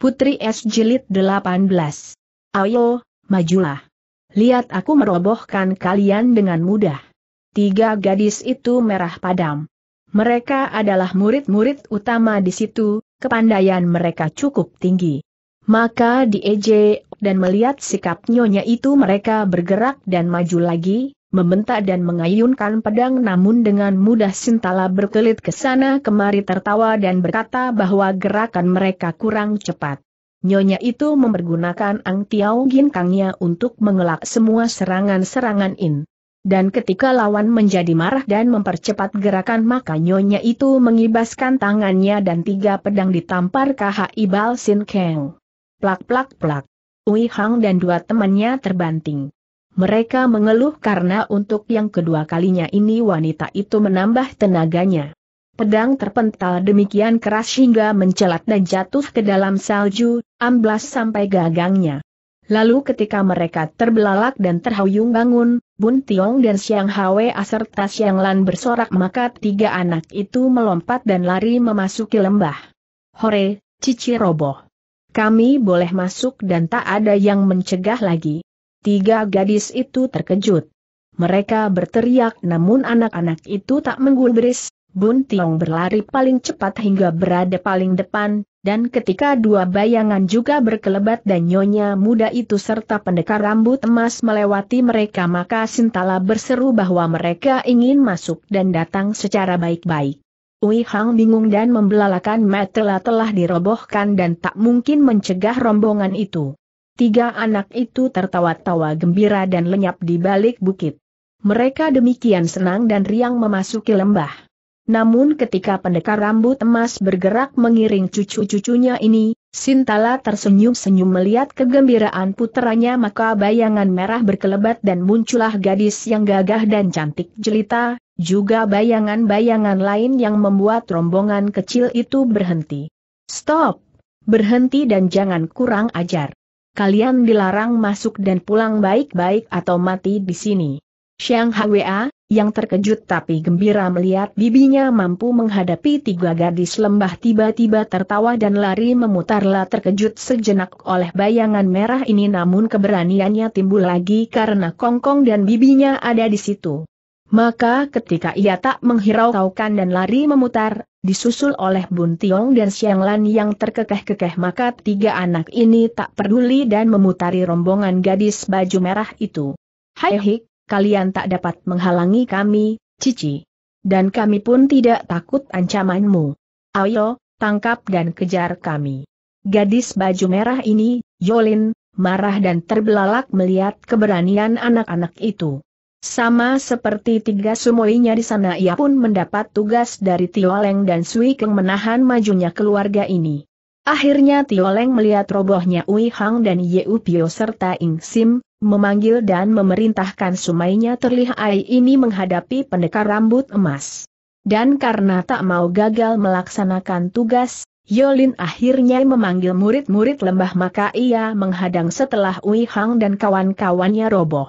Putri S. Jilid 18. Ayo, majulah. Lihat aku merobohkan kalian dengan mudah. Tiga gadis itu merah padam. Mereka adalah murid-murid utama di situ, kepandaian mereka cukup tinggi. Maka di ej dan melihat sikap nyonya itu mereka bergerak dan maju lagi, membentak dan mengayunkan pedang namun dengan mudah Sintala berkelit ke sana kemari tertawa dan berkata bahwa gerakan mereka kurang cepat. Nyonya itu mempergunakan Ang Tiao Ginkangnya untuk mengelak semua serangan-serangan In. Dan ketika lawan menjadi marah dan mempercepat gerakan maka nyonya itu mengibaskan tangannya dan tiga pedang ditampar KHI Bal Sin keng. Plak plak plak. Ui Hang dan dua temannya terbanting mereka mengeluh karena untuk yang kedua kalinya ini wanita itu menambah tenaganya. Pedang terpental demikian keras hingga mencelat dan jatuh ke dalam salju, amblas sampai gagangnya. Lalu ketika mereka terbelalak dan terhuyung bangun, Bun Tiong dan Siang Hwe serta Siang Lan bersorak maka tiga anak itu melompat dan lari memasuki lembah. Hore, cici roboh. Kami boleh masuk dan tak ada yang mencegah lagi. Tiga gadis itu terkejut. Mereka berteriak namun anak-anak itu tak menggubris, Bun Tiong berlari paling cepat hingga berada paling depan, dan ketika dua bayangan juga berkelebat dan nyonya muda itu serta pendekar rambut emas melewati mereka maka Sintala berseru bahwa mereka ingin masuk dan datang secara baik-baik. Ui Hang bingung dan membelalakan metela telah dirobohkan dan tak mungkin mencegah rombongan itu. Tiga anak itu tertawa-tawa gembira dan lenyap di balik bukit. Mereka demikian senang dan riang memasuki lembah. Namun ketika pendekar rambut emas bergerak mengiring cucu-cucunya ini, Sintala tersenyum-senyum melihat kegembiraan puteranya maka bayangan merah berkelebat dan muncullah gadis yang gagah dan cantik jelita, juga bayangan-bayangan lain yang membuat rombongan kecil itu berhenti. Stop! Berhenti dan jangan kurang ajar kalian dilarang masuk dan pulang baik-baik atau mati di sini. Xiang Hwa, yang terkejut tapi gembira melihat bibinya mampu menghadapi tiga gadis lembah tiba-tiba tertawa dan lari memutarlah terkejut sejenak oleh bayangan merah ini namun keberaniannya timbul lagi karena kongkong dan bibinya ada di situ. Maka ketika ia tak menghiraukan dan lari memutar, disusul oleh Bun Tiong dan Siang Lan yang terkekeh-kekeh maka tiga anak ini tak peduli dan memutari rombongan gadis baju merah itu. Hai hik, kalian tak dapat menghalangi kami, Cici. Dan kami pun tidak takut ancamanmu. Ayo, tangkap dan kejar kami. Gadis baju merah ini, Yolin, marah dan terbelalak melihat keberanian anak-anak itu. Sama seperti tiga sumoinya di sana ia pun mendapat tugas dari Tio dan Sui Keng menahan majunya keluarga ini. Akhirnya Tio melihat robohnya Ui Hang dan Yeu Pio serta Ing Sim, memanggil dan memerintahkan sumainya terlihai ini menghadapi pendekar rambut emas. Dan karena tak mau gagal melaksanakan tugas, Yolin akhirnya memanggil murid-murid lembah maka ia menghadang setelah Ui Hang dan kawan-kawannya roboh.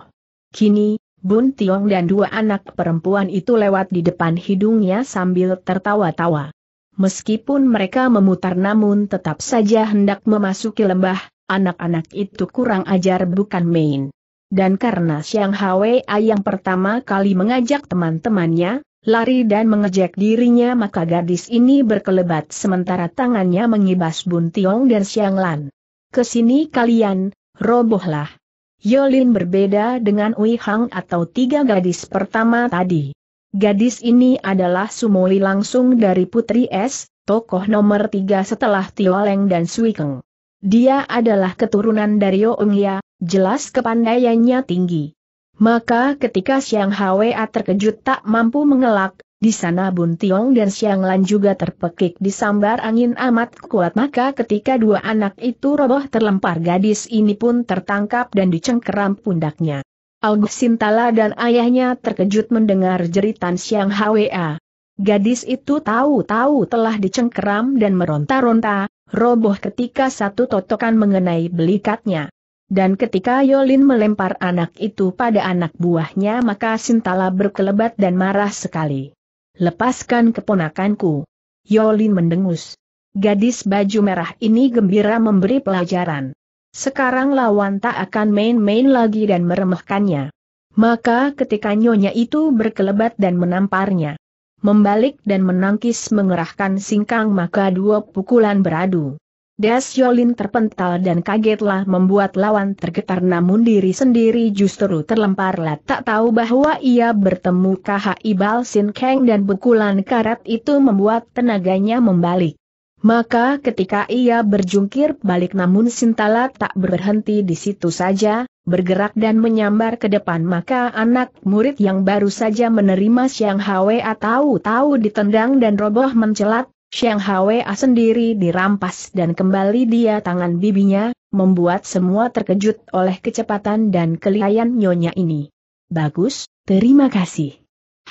Kini, Bun Tiong dan dua anak perempuan itu lewat di depan hidungnya sambil tertawa-tawa. Meskipun mereka memutar namun tetap saja hendak memasuki lembah, anak-anak itu kurang ajar bukan main. Dan karena Siang Hwee yang pertama kali mengajak teman-temannya, lari dan mengejek dirinya maka gadis ini berkelebat sementara tangannya mengibas Bun Tiong dan Siang Lan. Kesini kalian, robohlah. Yolin berbeda dengan Wei Hang atau tiga gadis pertama tadi. Gadis ini adalah sumoi langsung dari Putri S, tokoh nomor tiga setelah Tioleng dan Suikeng. Dia adalah keturunan dari Yoongya, jelas kepandaiannya tinggi. Maka ketika siang Hwa terkejut tak mampu mengelak, di sana Bun Tiong dan Siang Lan juga terpekik disambar angin amat kuat maka ketika dua anak itu roboh terlempar gadis ini pun tertangkap dan dicengkeram pundaknya. August Sintala dan ayahnya terkejut mendengar jeritan Siang Hwa. Gadis itu tahu-tahu telah dicengkeram dan meronta-ronta, roboh ketika satu totokan mengenai belikatnya. Dan ketika Yolin melempar anak itu pada anak buahnya maka Sintala berkelebat dan marah sekali. Lepaskan keponakanku. Yolin mendengus. Gadis baju merah ini gembira memberi pelajaran. Sekarang lawan tak akan main-main lagi dan meremehkannya. Maka ketika nyonya itu berkelebat dan menamparnya. Membalik dan menangkis mengerahkan singkang maka dua pukulan beradu. Das Yolin terpental dan kagetlah membuat lawan tergetar namun diri sendiri justru terlemparlah tak tahu bahwa ia bertemu Ibal Sin Kang dan pukulan karat itu membuat tenaganya membalik. Maka ketika ia berjungkir balik namun Sintala tak berhenti di situ saja, bergerak dan menyambar ke depan maka anak murid yang baru saja menerima Siang Hwa tahu-tahu ditendang dan roboh mencelat, Sheng Hwa sendiri dirampas dan kembali dia tangan bibinya, membuat semua terkejut oleh kecepatan dan kelihayan nyonya ini. Bagus, terima kasih.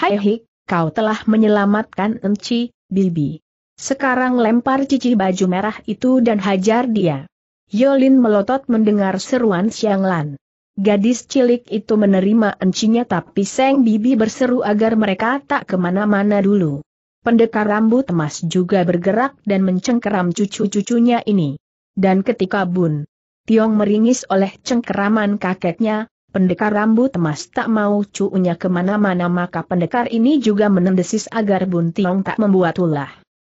Hai Hik, kau telah menyelamatkan Enci, bibi. Sekarang lempar cici baju merah itu dan hajar dia. Yolin melotot mendengar seruan Sheng Lan. Gadis cilik itu menerima encinya tapi Seng Bibi berseru agar mereka tak kemana-mana dulu pendekar rambut emas juga bergerak dan mencengkeram cucu-cucunya ini. Dan ketika Bun Tiong meringis oleh cengkeraman kakeknya, pendekar rambut emas tak mau cuunya kemana-mana maka pendekar ini juga menendesis agar Bun Tiong tak membuat ulah.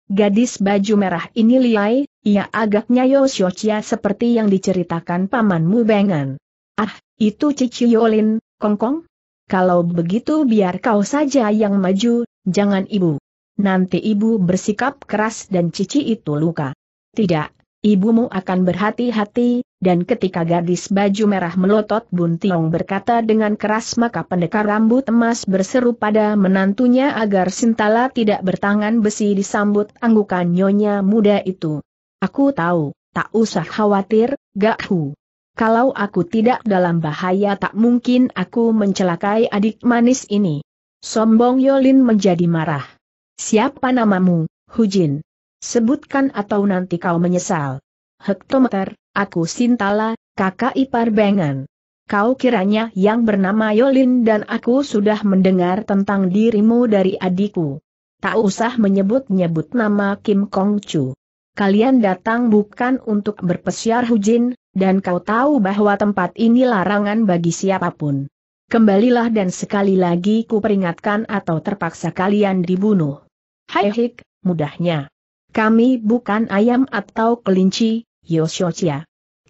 Gadis baju merah ini liai, ia agaknya Yoshiochia seperti yang diceritakan pamanmu Bengan. Ah, itu Cici Yolin, Kongkong? Kalau begitu biar kau saja yang maju, jangan ibu nanti ibu bersikap keras dan cici itu luka. Tidak, ibumu akan berhati-hati, dan ketika gadis baju merah melotot Tiong berkata dengan keras maka pendekar rambut emas berseru pada menantunya agar Sintala tidak bertangan besi disambut anggukan nyonya muda itu. Aku tahu, tak usah khawatir, gak hu. Kalau aku tidak dalam bahaya tak mungkin aku mencelakai adik manis ini. Sombong Yolin menjadi marah. Siapa namamu, Hujin? Sebutkan atau nanti kau menyesal. Hektometer, aku Sintala, kakak ipar Bengan. Kau kiranya yang bernama Yolin dan aku sudah mendengar tentang dirimu dari adikku. Tak usah menyebut-nyebut nama Kim Kong Chu. Kalian datang bukan untuk berpesiar Hujin, dan kau tahu bahwa tempat ini larangan bagi siapapun. Kembalilah dan sekali lagi kuperingatkan atau terpaksa kalian dibunuh. Hai eh, hik, mudahnya. Kami bukan ayam atau kelinci, Yoshochia.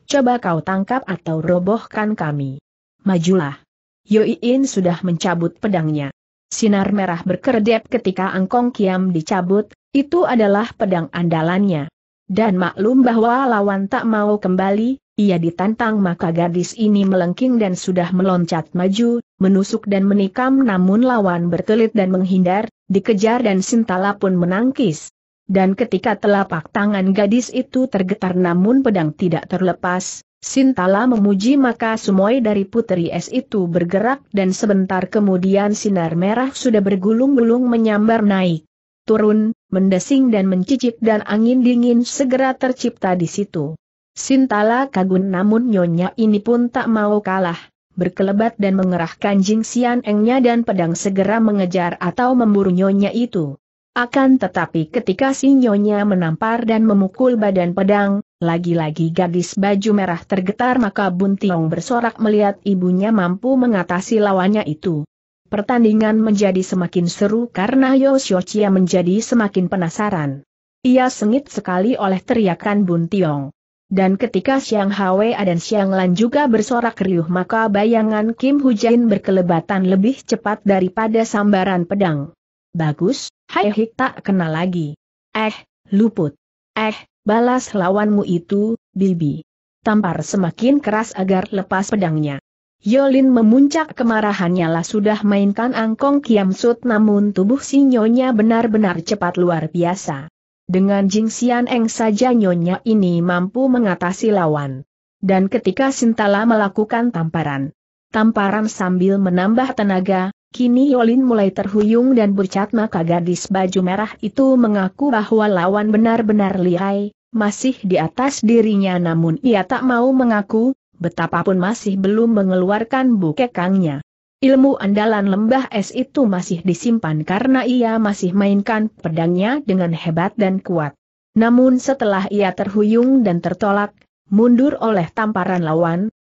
Coba kau tangkap atau robohkan kami. Majulah. Yoiin sudah mencabut pedangnya. Sinar merah berkedip ketika Angkong Kiam dicabut, itu adalah pedang andalannya. Dan maklum bahwa lawan tak mau kembali, ia ditantang maka gadis ini melengking dan sudah meloncat maju, menusuk dan menikam namun lawan berkelit dan menghindar, dikejar dan Sintala pun menangkis. Dan ketika telapak tangan gadis itu tergetar namun pedang tidak terlepas, Sintala memuji maka semua dari putri es itu bergerak dan sebentar kemudian sinar merah sudah bergulung-gulung menyambar naik. Turun, mendesing dan mencicip dan angin dingin segera tercipta di situ. Sintala kagum namun nyonya ini pun tak mau kalah, berkelebat dan mengerahkan jing xian engnya dan pedang segera mengejar atau memburu nyonya itu. Akan tetapi ketika si nyonya menampar dan memukul badan pedang, lagi-lagi gadis baju merah tergetar maka Buntiong bersorak melihat ibunya mampu mengatasi lawannya itu. Pertandingan menjadi semakin seru karena Yoshiochia menjadi semakin penasaran. Ia sengit sekali oleh teriakan Buntiong. Dan ketika Siang Hwa dan Siang Lan juga bersorak riuh maka bayangan Kim Hujain berkelebatan lebih cepat daripada sambaran pedang. Bagus, Hai Hik tak kena lagi. Eh, luput. Eh, balas lawanmu itu, Bibi. Tampar semakin keras agar lepas pedangnya. Yolin memuncak kemarahannya lah sudah mainkan angkong kiamsut namun tubuh sinyonya benar-benar cepat luar biasa. Dengan Jing Xian Eng saja nyonya ini mampu mengatasi lawan. Dan ketika Sintala melakukan tamparan, tamparan sambil menambah tenaga, kini Yolin mulai terhuyung dan bercat maka gadis baju merah itu mengaku bahwa lawan benar-benar lihai, masih di atas dirinya namun ia tak mau mengaku, betapapun masih belum mengeluarkan bukekangnya. Ilmu andalan lembah es itu masih disimpan karena ia masih mainkan pedangnya dengan hebat dan kuat. Namun setelah ia terhuyung dan tertolak, mundur oleh tamparan lawan,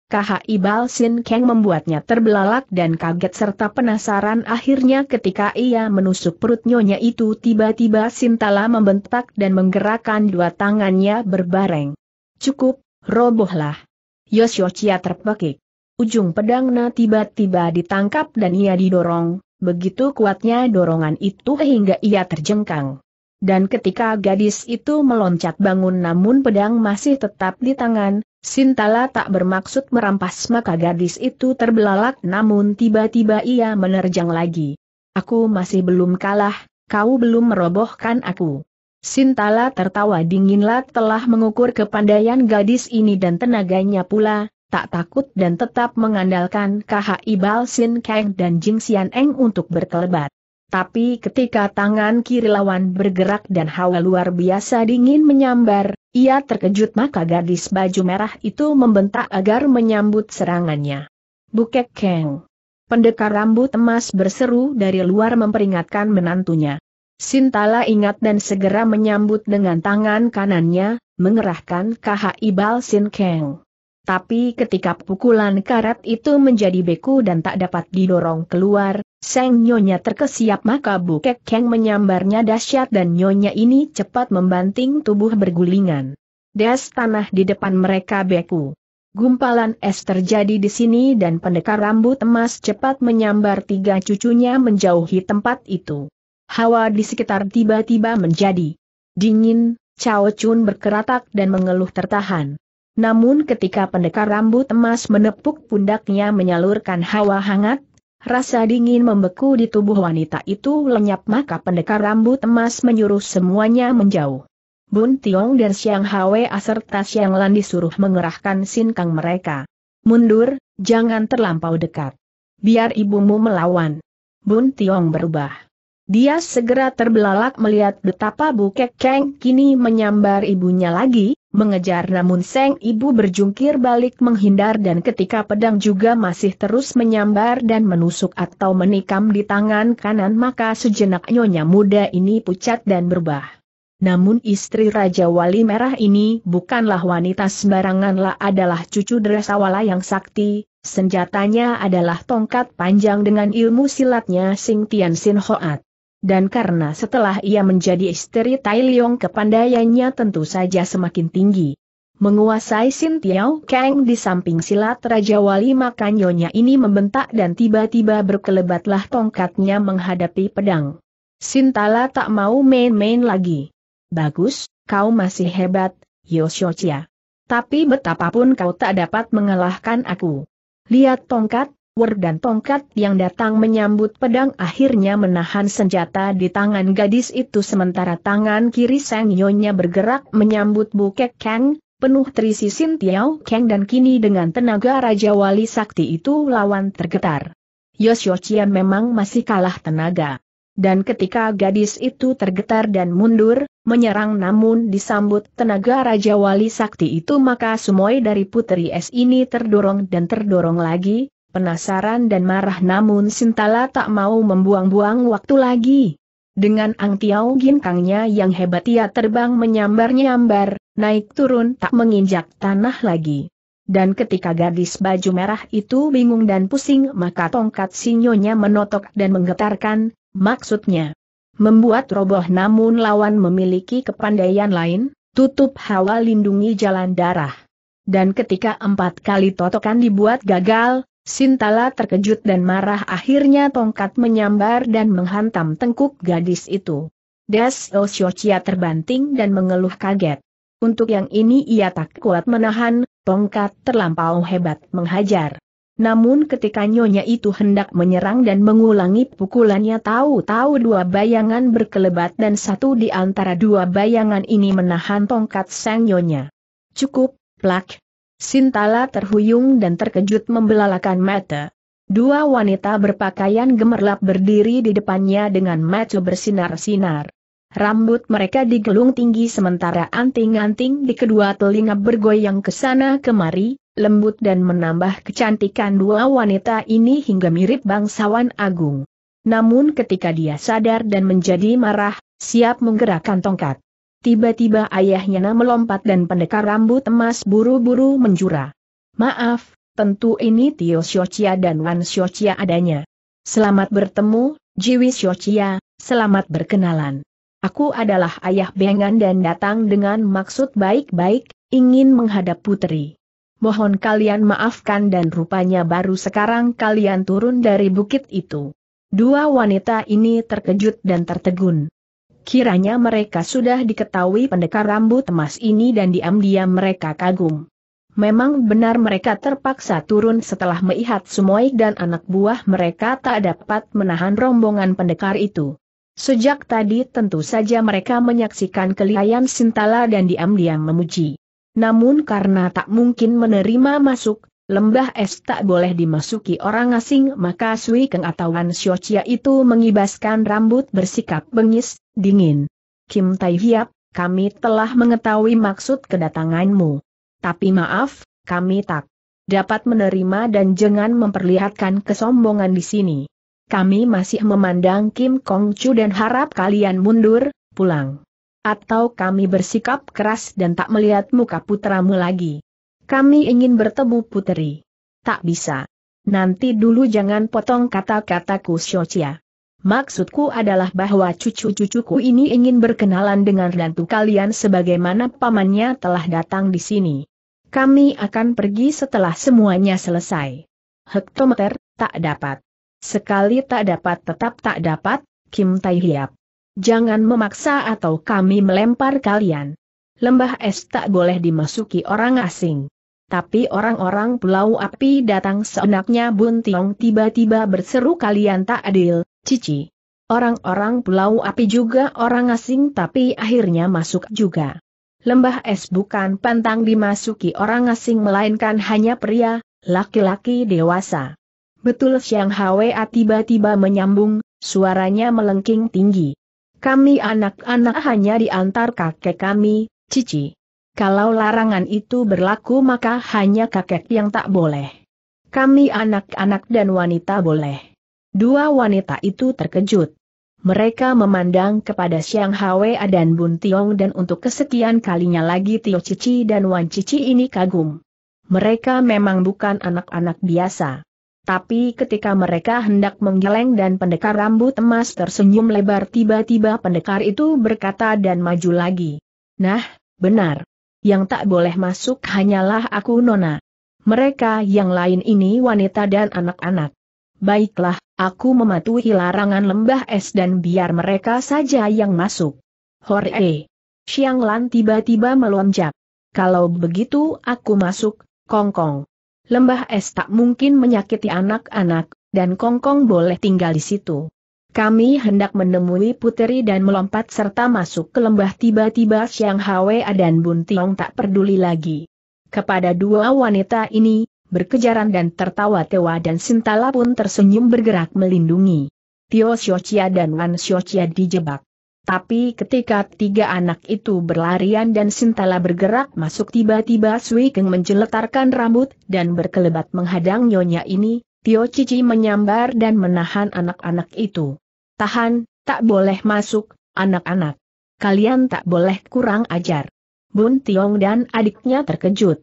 Ibal Sin Keng membuatnya terbelalak dan kaget serta penasaran akhirnya ketika ia menusuk perut nyonya itu tiba-tiba Sintala membentak dan menggerakkan dua tangannya berbareng. Cukup, robohlah. Chia terpekik. Ujung pedangnya tiba-tiba ditangkap dan ia didorong, begitu kuatnya dorongan itu hingga ia terjengkang. Dan ketika gadis itu meloncat bangun namun pedang masih tetap di tangan, Sintala tak bermaksud merampas maka gadis itu terbelalak namun tiba-tiba ia menerjang lagi. Aku masih belum kalah, kau belum merobohkan aku. Sintala tertawa dinginlah telah mengukur kepandaian gadis ini dan tenaganya pula, tak takut dan tetap mengandalkan KHI Ibal Sin Kang dan Jing Xian Eng untuk berkelebat. Tapi ketika tangan kiri lawan bergerak dan hawa luar biasa dingin menyambar, ia terkejut maka gadis baju merah itu membentak agar menyambut serangannya. Bukek Kang. Pendekar rambut emas berseru dari luar memperingatkan menantunya. Sintala ingat dan segera menyambut dengan tangan kanannya, mengerahkan KHI Ibal Sin Kang. Tapi ketika pukulan karat itu menjadi beku dan tak dapat didorong keluar, Seng Nyonya terkesiap maka Bukek yang menyambarnya dahsyat dan Nyonya ini cepat membanting tubuh bergulingan. Das tanah di depan mereka beku. Gumpalan es terjadi di sini dan pendekar rambut emas cepat menyambar tiga cucunya menjauhi tempat itu. Hawa di sekitar tiba-tiba menjadi dingin, Cao Chun berkeratak dan mengeluh tertahan. Namun ketika pendekar rambut emas menepuk pundaknya menyalurkan hawa hangat, rasa dingin membeku di tubuh wanita itu lenyap maka pendekar rambut emas menyuruh semuanya menjauh. Bun Tiong dan Siang Hwa serta Siang Lan disuruh mengerahkan sinkang mereka. Mundur, jangan terlampau dekat. Biar ibumu melawan. Bun Tiong berubah. Dia segera terbelalak melihat betapa Bu Kek Keng kini menyambar ibunya lagi, mengejar namun Seng Ibu berjungkir balik menghindar dan ketika pedang juga masih terus menyambar dan menusuk atau menikam di tangan kanan maka sejenak nyonya muda ini pucat dan berubah. Namun istri Raja Wali Merah ini bukanlah wanita sembaranganlah adalah cucu Dresawala yang sakti, senjatanya adalah tongkat panjang dengan ilmu silatnya Sing Tian Sin Hoat dan karena setelah ia menjadi istri Tai Liong kepandaiannya tentu saja semakin tinggi. Menguasai Sin Tiao Kang di samping silat Raja Wali maka nyonya ini membentak dan tiba-tiba berkelebatlah tongkatnya menghadapi pedang. Sintala tak mau main-main lagi. Bagus, kau masih hebat, Yosyocia. Tapi betapapun kau tak dapat mengalahkan aku. Lihat tongkat, Wer dan tongkat yang datang menyambut pedang akhirnya menahan senjata di tangan gadis itu sementara tangan kiri Sang Nyonya bergerak menyambut Bukek Kang, penuh terisi Sin Tiao Kang dan kini dengan tenaga Raja Wali Sakti itu lawan tergetar. Yosyo memang masih kalah tenaga. Dan ketika gadis itu tergetar dan mundur, menyerang namun disambut tenaga Raja Wali Sakti itu maka semua dari Putri Es ini terdorong dan terdorong lagi, penasaran dan marah namun Sintala tak mau membuang-buang waktu lagi. Dengan Ang Tiao Ginkangnya yang hebat ia terbang menyambar-nyambar, naik turun tak menginjak tanah lagi. Dan ketika gadis baju merah itu bingung dan pusing maka tongkat sinyonya menotok dan menggetarkan, maksudnya membuat roboh namun lawan memiliki kepandaian lain, tutup hawa lindungi jalan darah. Dan ketika empat kali totokan dibuat gagal, Sintala terkejut dan marah akhirnya tongkat menyambar dan menghantam tengkuk gadis itu. Das Oshochia terbanting dan mengeluh kaget. Untuk yang ini ia tak kuat menahan, tongkat terlampau hebat menghajar. Namun ketika nyonya itu hendak menyerang dan mengulangi pukulannya tahu-tahu dua bayangan berkelebat dan satu di antara dua bayangan ini menahan tongkat sang nyonya. Cukup, plak, Sintala terhuyung dan terkejut membelalakan mata. Dua wanita berpakaian gemerlap berdiri di depannya dengan mata bersinar-sinar. Rambut mereka digelung tinggi sementara anting-anting di kedua telinga bergoyang ke sana kemari, lembut dan menambah kecantikan dua wanita ini hingga mirip bangsawan agung. Namun ketika dia sadar dan menjadi marah, siap menggerakkan tongkat. Tiba-tiba ayahnya melompat dan pendekar rambut emas buru-buru menjura. Maaf, tentu ini Tio Xiochia dan Wan Xiochia adanya. Selamat bertemu, Jiwi Xiochia, selamat berkenalan. Aku adalah ayah Bengan dan datang dengan maksud baik-baik, ingin menghadap putri. Mohon kalian maafkan dan rupanya baru sekarang kalian turun dari bukit itu. Dua wanita ini terkejut dan tertegun. Kiranya mereka sudah diketahui pendekar rambut emas ini dan diam-diam mereka kagum. Memang benar mereka terpaksa turun setelah melihat Sumoik dan anak buah mereka tak dapat menahan rombongan pendekar itu. Sejak tadi tentu saja mereka menyaksikan kelihayan Sintala dan diam-diam memuji. Namun karena tak mungkin menerima masuk, lembah es tak boleh dimasuki orang asing maka Sui Keng atau Wan itu mengibaskan rambut bersikap bengis, dingin. Kim Tai Hiap, kami telah mengetahui maksud kedatanganmu. Tapi maaf, kami tak dapat menerima dan jangan memperlihatkan kesombongan di sini. Kami masih memandang Kim Kong Chu dan harap kalian mundur, pulang. Atau kami bersikap keras dan tak melihat muka putramu lagi. Kami ingin bertemu puteri. Tak bisa. Nanti dulu jangan potong kata-kataku Syocia. Maksudku adalah bahwa cucu-cucuku ini ingin berkenalan dengan rantu kalian sebagaimana pamannya telah datang di sini. Kami akan pergi setelah semuanya selesai. Hektometer, tak dapat. Sekali tak dapat tetap tak dapat, Kim Tai Hiap. Jangan memaksa atau kami melempar kalian. Lembah es tak boleh dimasuki orang asing tapi orang-orang pulau api datang seenaknya Bun Tiong tiba-tiba berseru kalian tak adil, cici. Orang-orang pulau api juga orang asing tapi akhirnya masuk juga. Lembah es bukan pantang dimasuki orang asing melainkan hanya pria, laki-laki dewasa. Betul Siang Hwa tiba-tiba menyambung, suaranya melengking tinggi. Kami anak-anak hanya diantar kakek kami, Cici. Kalau larangan itu berlaku maka hanya kakek yang tak boleh. Kami anak-anak dan wanita boleh. Dua wanita itu terkejut. Mereka memandang kepada Siang Hwa dan Bun Tiong dan untuk kesekian kalinya lagi Tio Cici dan Wan Cici ini kagum. Mereka memang bukan anak-anak biasa. Tapi ketika mereka hendak menggeleng dan pendekar rambut emas tersenyum lebar tiba-tiba pendekar itu berkata dan maju lagi. Nah, benar, yang tak boleh masuk hanyalah aku Nona. Mereka yang lain ini wanita dan anak-anak. Baiklah, aku mematuhi larangan lembah es dan biar mereka saja yang masuk. Hore! Xiang Lan tiba-tiba melonjak. Kalau begitu aku masuk, Kongkong. Lembah es tak mungkin menyakiti anak-anak, dan Kongkong boleh tinggal di situ. Kami hendak menemui puteri dan melompat serta masuk ke lembah tiba-tiba Siang Hwa dan Bun Tiong tak peduli lagi. Kepada dua wanita ini, berkejaran dan tertawa tewa dan Sintala pun tersenyum bergerak melindungi. Tio Xiochia dan Wan Xiochia dijebak. Tapi ketika tiga anak itu berlarian dan Sintala bergerak masuk tiba-tiba Sui Keng menjeletarkan rambut dan berkelebat menghadang nyonya ini, Tio Cici menyambar dan menahan anak-anak itu. Tahan, tak boleh masuk, anak-anak. Kalian tak boleh kurang ajar. Bun Tiong dan adiknya terkejut.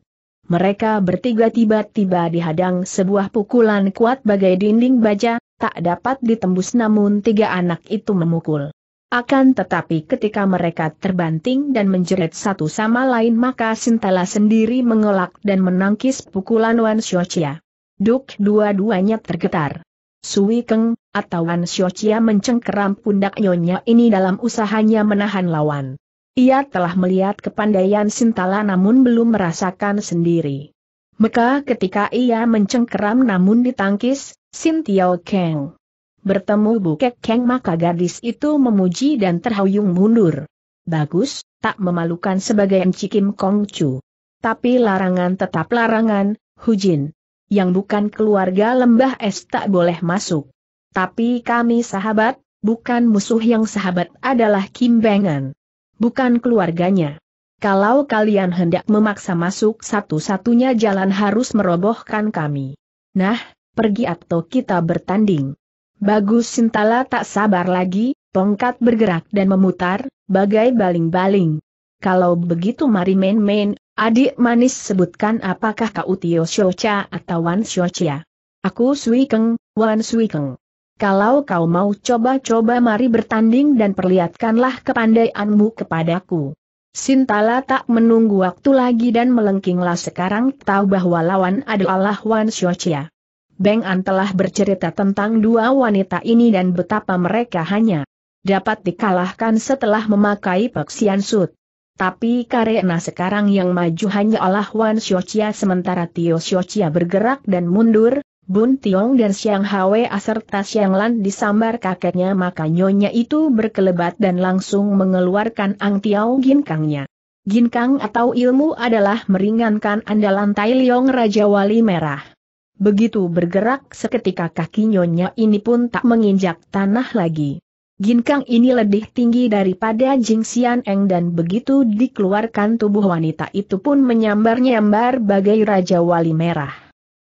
Mereka bertiga tiba-tiba dihadang sebuah pukulan kuat bagai dinding baja, tak dapat ditembus namun tiga anak itu memukul. Akan tetapi ketika mereka terbanting dan menjerit satu sama lain maka Sintala sendiri mengelak dan menangkis pukulan Wan Xiaoqia. Duk dua-duanya tergetar. Sui Keng, Atauan Xiaochia mencengkeram pundak nyonya ini dalam usahanya menahan lawan. Ia telah melihat kepandaian Sintala namun belum merasakan sendiri. Maka ketika ia mencengkeram namun ditangkis, Sintiao Kang bertemu Bukek Kang maka gadis itu memuji dan terhuyung mundur. Bagus, tak memalukan sebagai Encikim Kong Chu. Tapi larangan tetap larangan, Hujin. Yang bukan keluarga lembah es tak boleh masuk. Tapi kami sahabat, bukan musuh yang sahabat adalah Kim Bengen. Bukan keluarganya. Kalau kalian hendak memaksa masuk satu-satunya jalan harus merobohkan kami. Nah, pergi atau kita bertanding. Bagus Sintala tak sabar lagi, tongkat bergerak dan memutar, bagai baling-baling. Kalau begitu mari main-main, adik manis sebutkan apakah kau Tio Shocha atau Wan Shocha. Aku Sui Keng, Wan Sui Keng. Kalau kau mau coba-coba mari bertanding dan perlihatkanlah kepandaianmu kepadaku. Sintala tak menunggu waktu lagi dan melengkinglah sekarang tahu bahwa lawan adalah Wan Xiaoqia. Beng An telah bercerita tentang dua wanita ini dan betapa mereka hanya dapat dikalahkan setelah memakai peksian sud. Tapi karena sekarang yang maju hanya Allah Wan Xiaoqia sementara Tio Xiaoqia bergerak dan mundur, Bun Tiong dan Siang Hwe serta Siang Lan disambar kakeknya maka nyonya itu berkelebat dan langsung mengeluarkan Ang Tiao Ginkangnya. Ginkang atau ilmu adalah meringankan andalan Tai Liong Raja Wali Merah. Begitu bergerak seketika kaki nyonya ini pun tak menginjak tanah lagi. Ginkang ini lebih tinggi daripada Jing Xian Eng dan begitu dikeluarkan tubuh wanita itu pun menyambar-nyambar bagai Raja Wali Merah.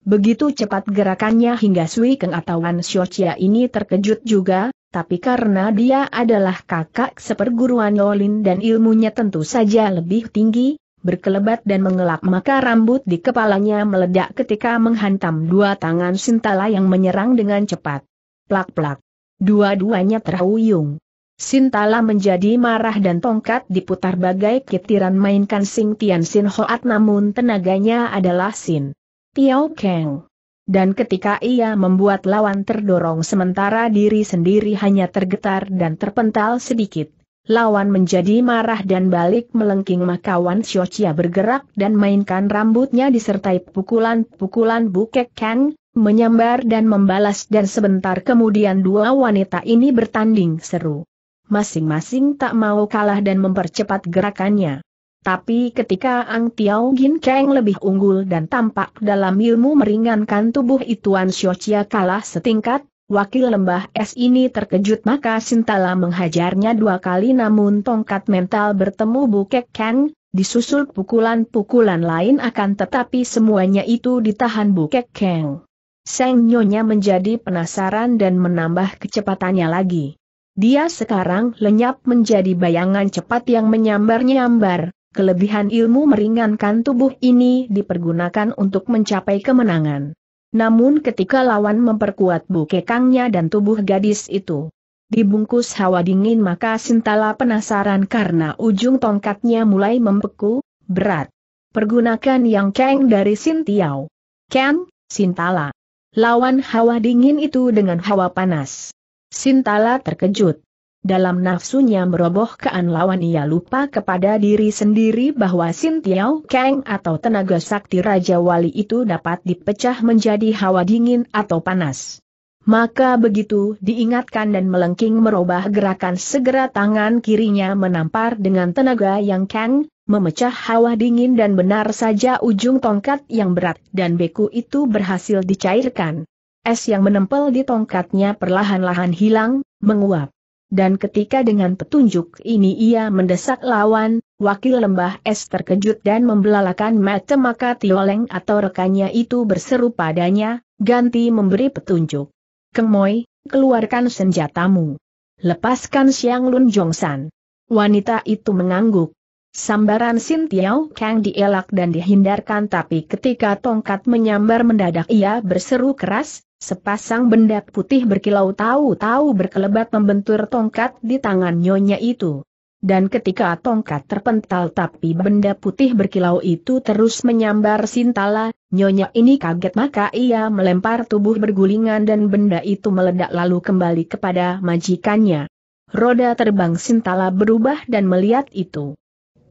Begitu cepat gerakannya hingga Sui Keng atau Wan Chia ini terkejut juga, tapi karena dia adalah kakak seperguruan Lolin dan ilmunya tentu saja lebih tinggi, berkelebat dan mengelap maka rambut di kepalanya meledak ketika menghantam dua tangan Sintala yang menyerang dengan cepat. Plak-plak. Dua-duanya terhuyung. Sintala menjadi marah dan tongkat diputar bagai kitiran mainkan Sing Tian Sin Hoat namun tenaganya adalah Sin. Tiao Kang. Dan ketika ia membuat lawan terdorong sementara diri sendiri hanya tergetar dan terpental sedikit, lawan menjadi marah dan balik melengking maka Wan Xiochia bergerak dan mainkan rambutnya disertai pukulan-pukulan Bukek Kang, menyambar dan membalas dan sebentar kemudian dua wanita ini bertanding seru. Masing-masing tak mau kalah dan mempercepat gerakannya. Tapi ketika Ang Tiao Gin Kang lebih unggul dan tampak dalam ilmu meringankan tubuh Ituan Xiochia kalah setingkat, wakil lembah es ini terkejut maka Sintala menghajarnya dua kali namun tongkat mental bertemu Bukek Kang, disusul pukulan-pukulan lain akan tetapi semuanya itu ditahan Bukek Kang. Seng Nyonya menjadi penasaran dan menambah kecepatannya lagi. Dia sekarang lenyap menjadi bayangan cepat yang menyambar-nyambar, kelebihan ilmu meringankan tubuh ini dipergunakan untuk mencapai kemenangan. Namun ketika lawan memperkuat bukekangnya dan tubuh gadis itu dibungkus hawa dingin maka Sintala penasaran karena ujung tongkatnya mulai membeku, berat. Pergunakan yang keng dari Sintiau. Keng, Sintala. Lawan hawa dingin itu dengan hawa panas. Sintala terkejut. Dalam nafsunya meroboh lawan ia lupa kepada diri sendiri bahwa Sin Tiao Kang atau tenaga sakti Raja Wali itu dapat dipecah menjadi hawa dingin atau panas. Maka begitu diingatkan dan melengking merubah gerakan segera tangan kirinya menampar dengan tenaga yang kang, memecah hawa dingin dan benar saja ujung tongkat yang berat dan beku itu berhasil dicairkan. Es yang menempel di tongkatnya perlahan-lahan hilang, menguap dan ketika dengan petunjuk ini ia mendesak lawan, wakil lembah es terkejut dan membelalakan mata maka Tioleng atau rekannya itu berseru padanya, ganti memberi petunjuk. Kemoy, keluarkan senjatamu. Lepaskan Siang Lun Jongsan. Wanita itu mengangguk. Sambaran Sin Tiao Kang dielak dan dihindarkan tapi ketika tongkat menyambar mendadak ia berseru keras, sepasang benda putih berkilau tahu-tahu berkelebat membentur tongkat di tangan nyonya itu. Dan ketika tongkat terpental tapi benda putih berkilau itu terus menyambar Sintala, nyonya ini kaget maka ia melempar tubuh bergulingan dan benda itu meledak lalu kembali kepada majikannya. Roda terbang Sintala berubah dan melihat itu.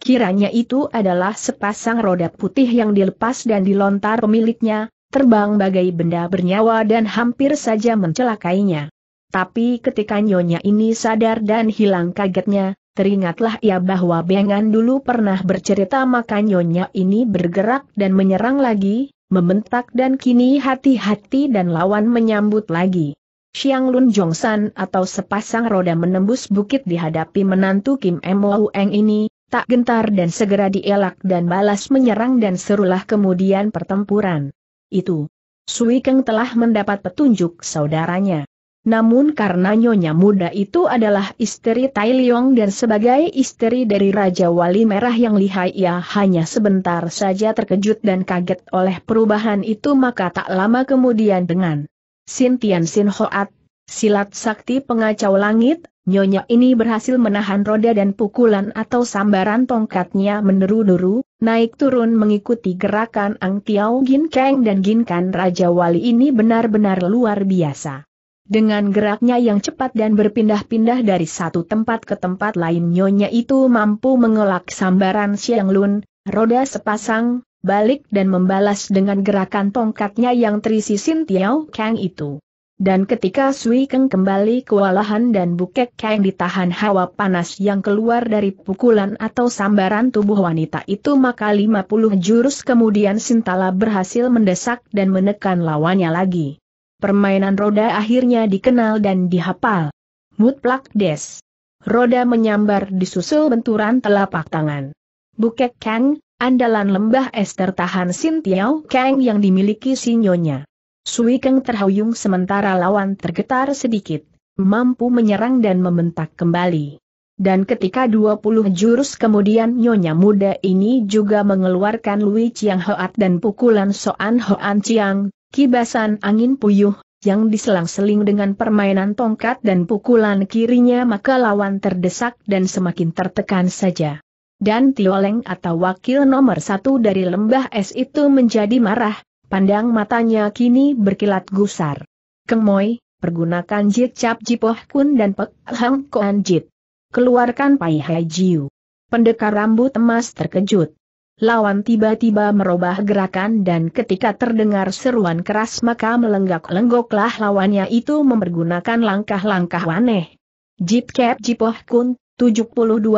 Kiranya itu adalah sepasang roda putih yang dilepas dan dilontar pemiliknya, terbang bagai benda bernyawa dan hampir saja mencelakainya. Tapi ketika nyonya ini sadar dan hilang kagetnya, teringatlah ia bahwa Bengan dulu pernah bercerita maka nyonya ini bergerak dan menyerang lagi, membentak dan kini hati-hati dan lawan menyambut lagi. Xiang Lun Jongsan atau sepasang roda menembus bukit dihadapi menantu Kim Mo Eng ini, tak gentar dan segera dielak dan balas menyerang dan serulah kemudian pertempuran. Itu. Sui Keng telah mendapat petunjuk saudaranya. Namun karena nyonya muda itu adalah istri Tai Leong dan sebagai istri dari Raja Wali Merah yang lihai ia hanya sebentar saja terkejut dan kaget oleh perubahan itu maka tak lama kemudian dengan Sintian Sin Hoat, silat sakti pengacau langit Nyonya ini berhasil menahan roda dan pukulan atau sambaran tongkatnya meneru-neru, naik turun mengikuti gerakan Ang Tiao Gin Kang dan Gin Kan Raja Wali ini benar-benar luar biasa. Dengan geraknya yang cepat dan berpindah-pindah dari satu tempat ke tempat lain Nyonya itu mampu mengelak sambaran siang Lun, roda sepasang, balik dan membalas dengan gerakan tongkatnya yang terisi Sin Tiao Kang itu. Dan ketika Sui Keng kembali kewalahan dan Bukek Kang ditahan hawa panas yang keluar dari pukulan atau sambaran tubuh wanita itu maka 50 jurus kemudian Sintala berhasil mendesak dan menekan lawannya lagi. Permainan roda akhirnya dikenal dan dihafal. Mutlak des. Roda menyambar disusul benturan telapak tangan. Bukek Kang, andalan lembah es tertahan Sintiao Kang yang dimiliki sinyonya. Sui Keng terhuyung sementara lawan tergetar sedikit, mampu menyerang dan membentak kembali. Dan ketika 20 jurus kemudian Nyonya Muda ini juga mengeluarkan Lui Chiang Hoat dan pukulan Soan Hoan Chiang, kibasan angin puyuh, yang diselang-seling dengan permainan tongkat dan pukulan kirinya maka lawan terdesak dan semakin tertekan saja. Dan Tioleng atau wakil nomor satu dari lembah es itu menjadi marah, Pandang matanya kini berkilat gusar. Kemoy, pergunakan jit cap jipoh kun dan pek hang koan jit. Keluarkan pai hai jiu. Pendekar rambut emas terkejut. Lawan tiba-tiba merubah gerakan dan ketika terdengar seruan keras maka melenggak-lenggoklah lawannya itu mempergunakan langkah-langkah aneh. Jit cap jipoh kun, 72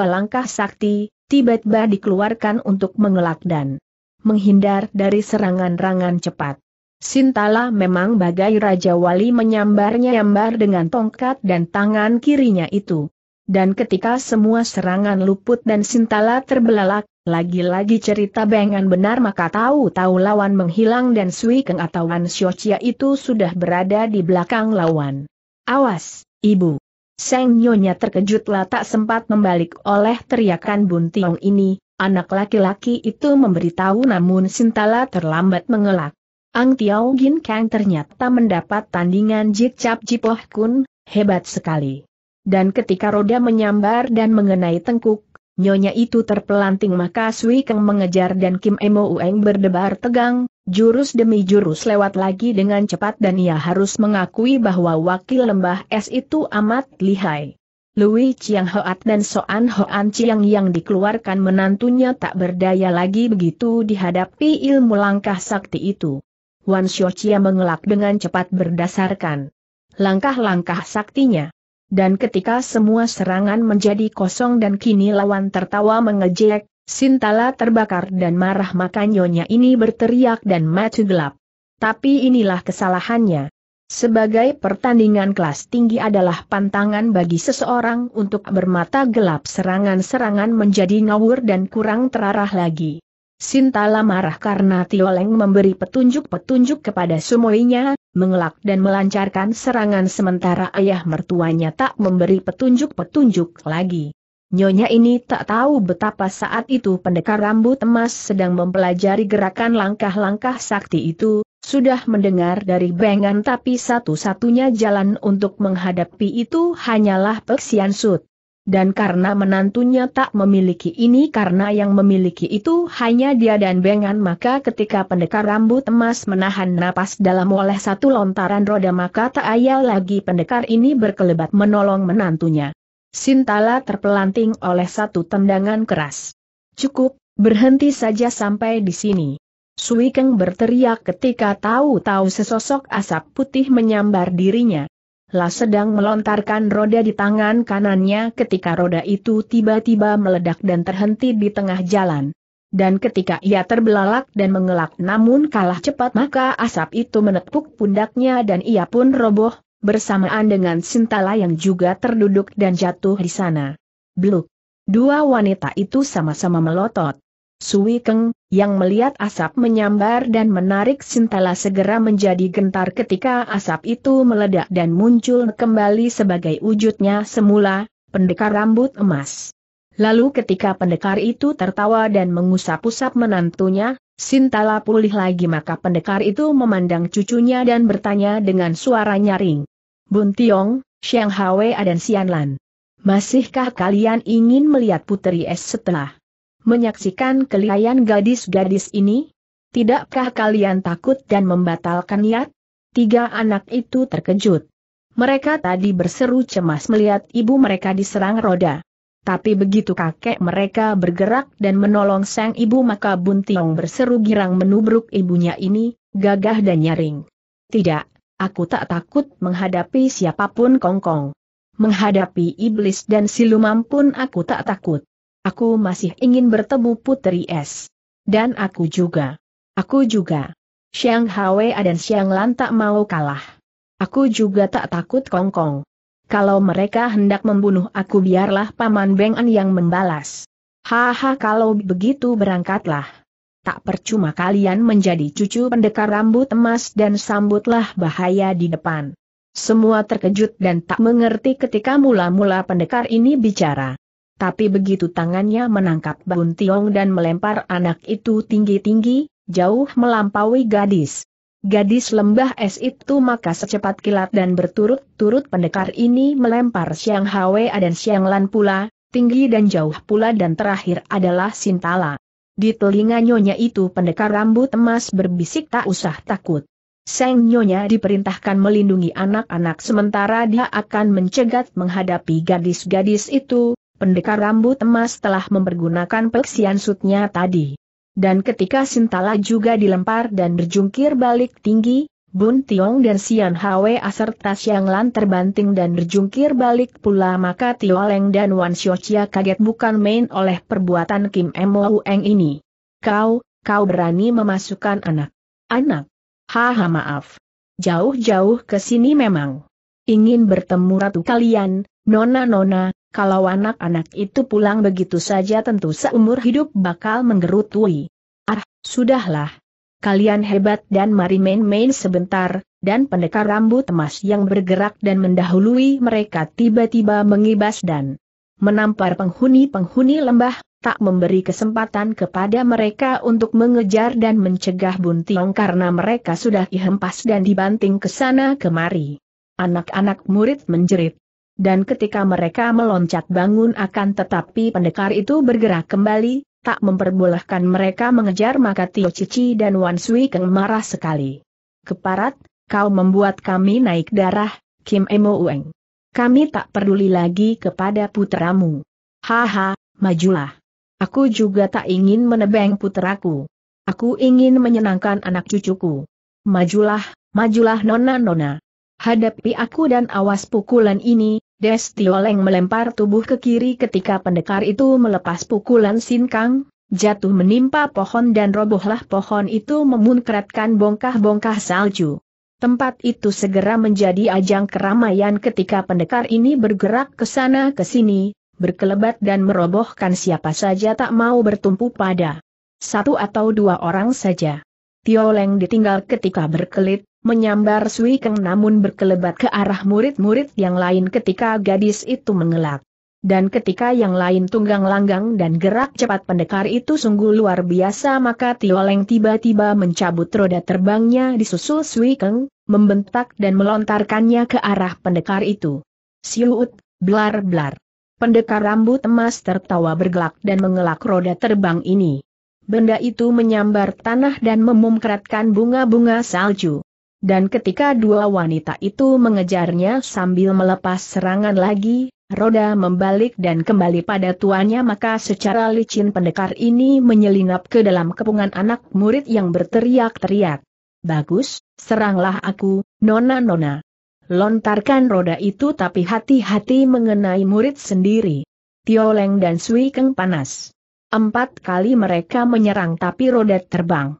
langkah sakti, tiba-tiba dikeluarkan untuk mengelak dan menghindar dari serangan-rangan cepat. Sintala memang bagai Raja Wali menyambar-nyambar dengan tongkat dan tangan kirinya itu. Dan ketika semua serangan luput dan Sintala terbelalak, lagi-lagi cerita bengan benar maka tahu-tahu lawan menghilang dan Sui Keng atau Wan Xiochia itu sudah berada di belakang lawan. Awas, ibu! Seng Nyonya terkejutlah tak sempat membalik oleh teriakan Tiong ini, Anak laki-laki itu memberitahu namun Sintala terlambat mengelak. Ang Tiao Gin Kang ternyata mendapat tandingan Jik Cap Jipoh Kun, hebat sekali. Dan ketika roda menyambar dan mengenai tengkuk, Nyonya itu terpelanting maka Sui Kang mengejar dan Kim Emo Ueng berdebar tegang, jurus demi jurus lewat lagi dengan cepat dan ia harus mengakui bahwa wakil lembah es itu amat lihai. Lui Chiang Hoat dan Soan Hoan Chiang yang dikeluarkan menantunya tak berdaya lagi begitu dihadapi ilmu langkah sakti itu. Wan Chia mengelak dengan cepat berdasarkan langkah-langkah saktinya. Dan ketika semua serangan menjadi kosong dan kini lawan tertawa mengejek, Sintala terbakar dan marah maka nyonya ini berteriak dan mati gelap. Tapi inilah kesalahannya. Sebagai pertandingan kelas tinggi adalah pantangan bagi seseorang untuk bermata gelap serangan-serangan menjadi ngawur dan kurang terarah lagi. Sintala marah karena Tioleng memberi petunjuk-petunjuk kepada sumoinya, mengelak dan melancarkan serangan sementara ayah mertuanya tak memberi petunjuk-petunjuk lagi. Nyonya ini tak tahu betapa saat itu pendekar rambut emas sedang mempelajari gerakan langkah-langkah sakti itu, sudah mendengar dari Bengan tapi satu-satunya jalan untuk menghadapi itu hanyalah Peksian Sud. Dan karena menantunya tak memiliki ini karena yang memiliki itu hanya dia dan Bengan maka ketika pendekar rambut emas menahan napas dalam oleh satu lontaran roda maka tak ayal lagi pendekar ini berkelebat menolong menantunya. Sintala terpelanting oleh satu tendangan keras. Cukup, berhenti saja sampai di sini. Sui Keng berteriak ketika tahu-tahu sesosok asap putih menyambar dirinya. La sedang melontarkan roda di tangan kanannya ketika roda itu tiba-tiba meledak dan terhenti di tengah jalan. Dan ketika ia terbelalak dan mengelak namun kalah cepat maka asap itu menepuk pundaknya dan ia pun roboh, bersamaan dengan Sintala yang juga terduduk dan jatuh di sana. Bluk. Dua wanita itu sama-sama melotot. Sui Keng, yang melihat asap menyambar dan menarik Sintala segera menjadi gentar ketika asap itu meledak dan muncul kembali sebagai wujudnya semula, pendekar rambut emas. Lalu ketika pendekar itu tertawa dan mengusap-usap menantunya, Sintala pulih lagi maka pendekar itu memandang cucunya dan bertanya dengan suara nyaring. Bun Tiong, Xiang Hwa dan Sian Lan. Masihkah kalian ingin melihat putri es setelah menyaksikan kelihayan gadis-gadis ini? Tidakkah kalian takut dan membatalkan niat? Tiga anak itu terkejut. Mereka tadi berseru cemas melihat ibu mereka diserang roda. Tapi begitu kakek mereka bergerak dan menolong sang ibu maka Buntiong berseru girang menubruk ibunya ini, gagah dan nyaring. Tidak, aku tak takut menghadapi siapapun kongkong. -kong. Menghadapi iblis dan siluman pun aku tak takut. Aku masih ingin bertemu Putri Es. Dan aku juga. Aku juga. Siang Hwa dan Siang Lan tak mau kalah. Aku juga tak takut kongkong. Kalau mereka hendak membunuh aku biarlah Paman Beng An yang membalas. Haha kalau begitu berangkatlah. Tak percuma kalian menjadi cucu pendekar rambut emas dan sambutlah bahaya di depan. Semua terkejut dan tak mengerti ketika mula-mula pendekar ini bicara tapi begitu tangannya menangkap Bun Tiong dan melempar anak itu tinggi-tinggi, jauh melampaui gadis. Gadis lembah es itu maka secepat kilat dan berturut-turut pendekar ini melempar Siang Hwa dan Siang Lan pula, tinggi dan jauh pula dan terakhir adalah Sintala. Di telinga nyonya itu pendekar rambut emas berbisik tak usah takut. Sang nyonya diperintahkan melindungi anak-anak sementara dia akan mencegat menghadapi gadis-gadis itu, pendekar rambut emas telah mempergunakan peksian sutnya tadi. Dan ketika Sintala juga dilempar dan berjungkir balik tinggi, Bun Tiong dan Sian Hwe serta Siang Lan terbanting dan berjungkir balik pula maka Tio Leng dan Wan Chia kaget bukan main oleh perbuatan Kim Mo Eng ini. Kau, kau berani memasukkan anak. Anak. Haha maaf. Jauh-jauh ke sini memang. Ingin bertemu ratu kalian, nona-nona, kalau anak-anak itu pulang begitu saja tentu seumur hidup bakal menggerutui. Ah, sudahlah. Kalian hebat dan mari main-main sebentar, dan pendekar rambut emas yang bergerak dan mendahului mereka tiba-tiba mengibas dan menampar penghuni-penghuni lembah, tak memberi kesempatan kepada mereka untuk mengejar dan mencegah Buntiong karena mereka sudah dihempas dan dibanting ke sana kemari. Anak-anak murid menjerit. Dan ketika mereka meloncat bangun akan tetapi pendekar itu bergerak kembali, tak memperbolehkan mereka mengejar maka Tio Cici dan Wan Sui Keng marah sekali. Keparat, kau membuat kami naik darah, Kim Emo Ueng. Kami tak peduli lagi kepada putramu. Haha, majulah. Aku juga tak ingin menebeng puteraku. Aku ingin menyenangkan anak cucuku. Majulah, majulah nona-nona. Hadapi aku dan awas pukulan ini, Tioleng melempar tubuh ke kiri ketika pendekar itu melepas pukulan sinkang, jatuh menimpa pohon dan robohlah pohon itu memunkratkan bongkah-bongkah salju. Tempat itu segera menjadi ajang keramaian ketika pendekar ini bergerak ke sana ke sini, berkelebat dan merobohkan siapa saja tak mau bertumpu pada. Satu atau dua orang saja. Tioleng ditinggal ketika berkelit, menyambar Sui Keng namun berkelebat ke arah murid-murid yang lain ketika gadis itu mengelak. Dan ketika yang lain tunggang langgang dan gerak cepat pendekar itu sungguh luar biasa maka Tioleng tiba-tiba mencabut roda terbangnya disusul Sui Keng, membentak dan melontarkannya ke arah pendekar itu. Siuut, blar-blar. Pendekar rambut emas tertawa bergelak dan mengelak roda terbang ini. Benda itu menyambar tanah dan memumkratkan bunga-bunga salju. Dan ketika dua wanita itu mengejarnya sambil melepas serangan lagi, roda membalik dan kembali pada tuannya maka secara licin pendekar ini menyelinap ke dalam kepungan anak murid yang berteriak-teriak. Bagus, seranglah aku, nona-nona. Lontarkan roda itu tapi hati-hati mengenai murid sendiri. Tioleng dan Sui Keng panas. Empat kali mereka menyerang tapi roda terbang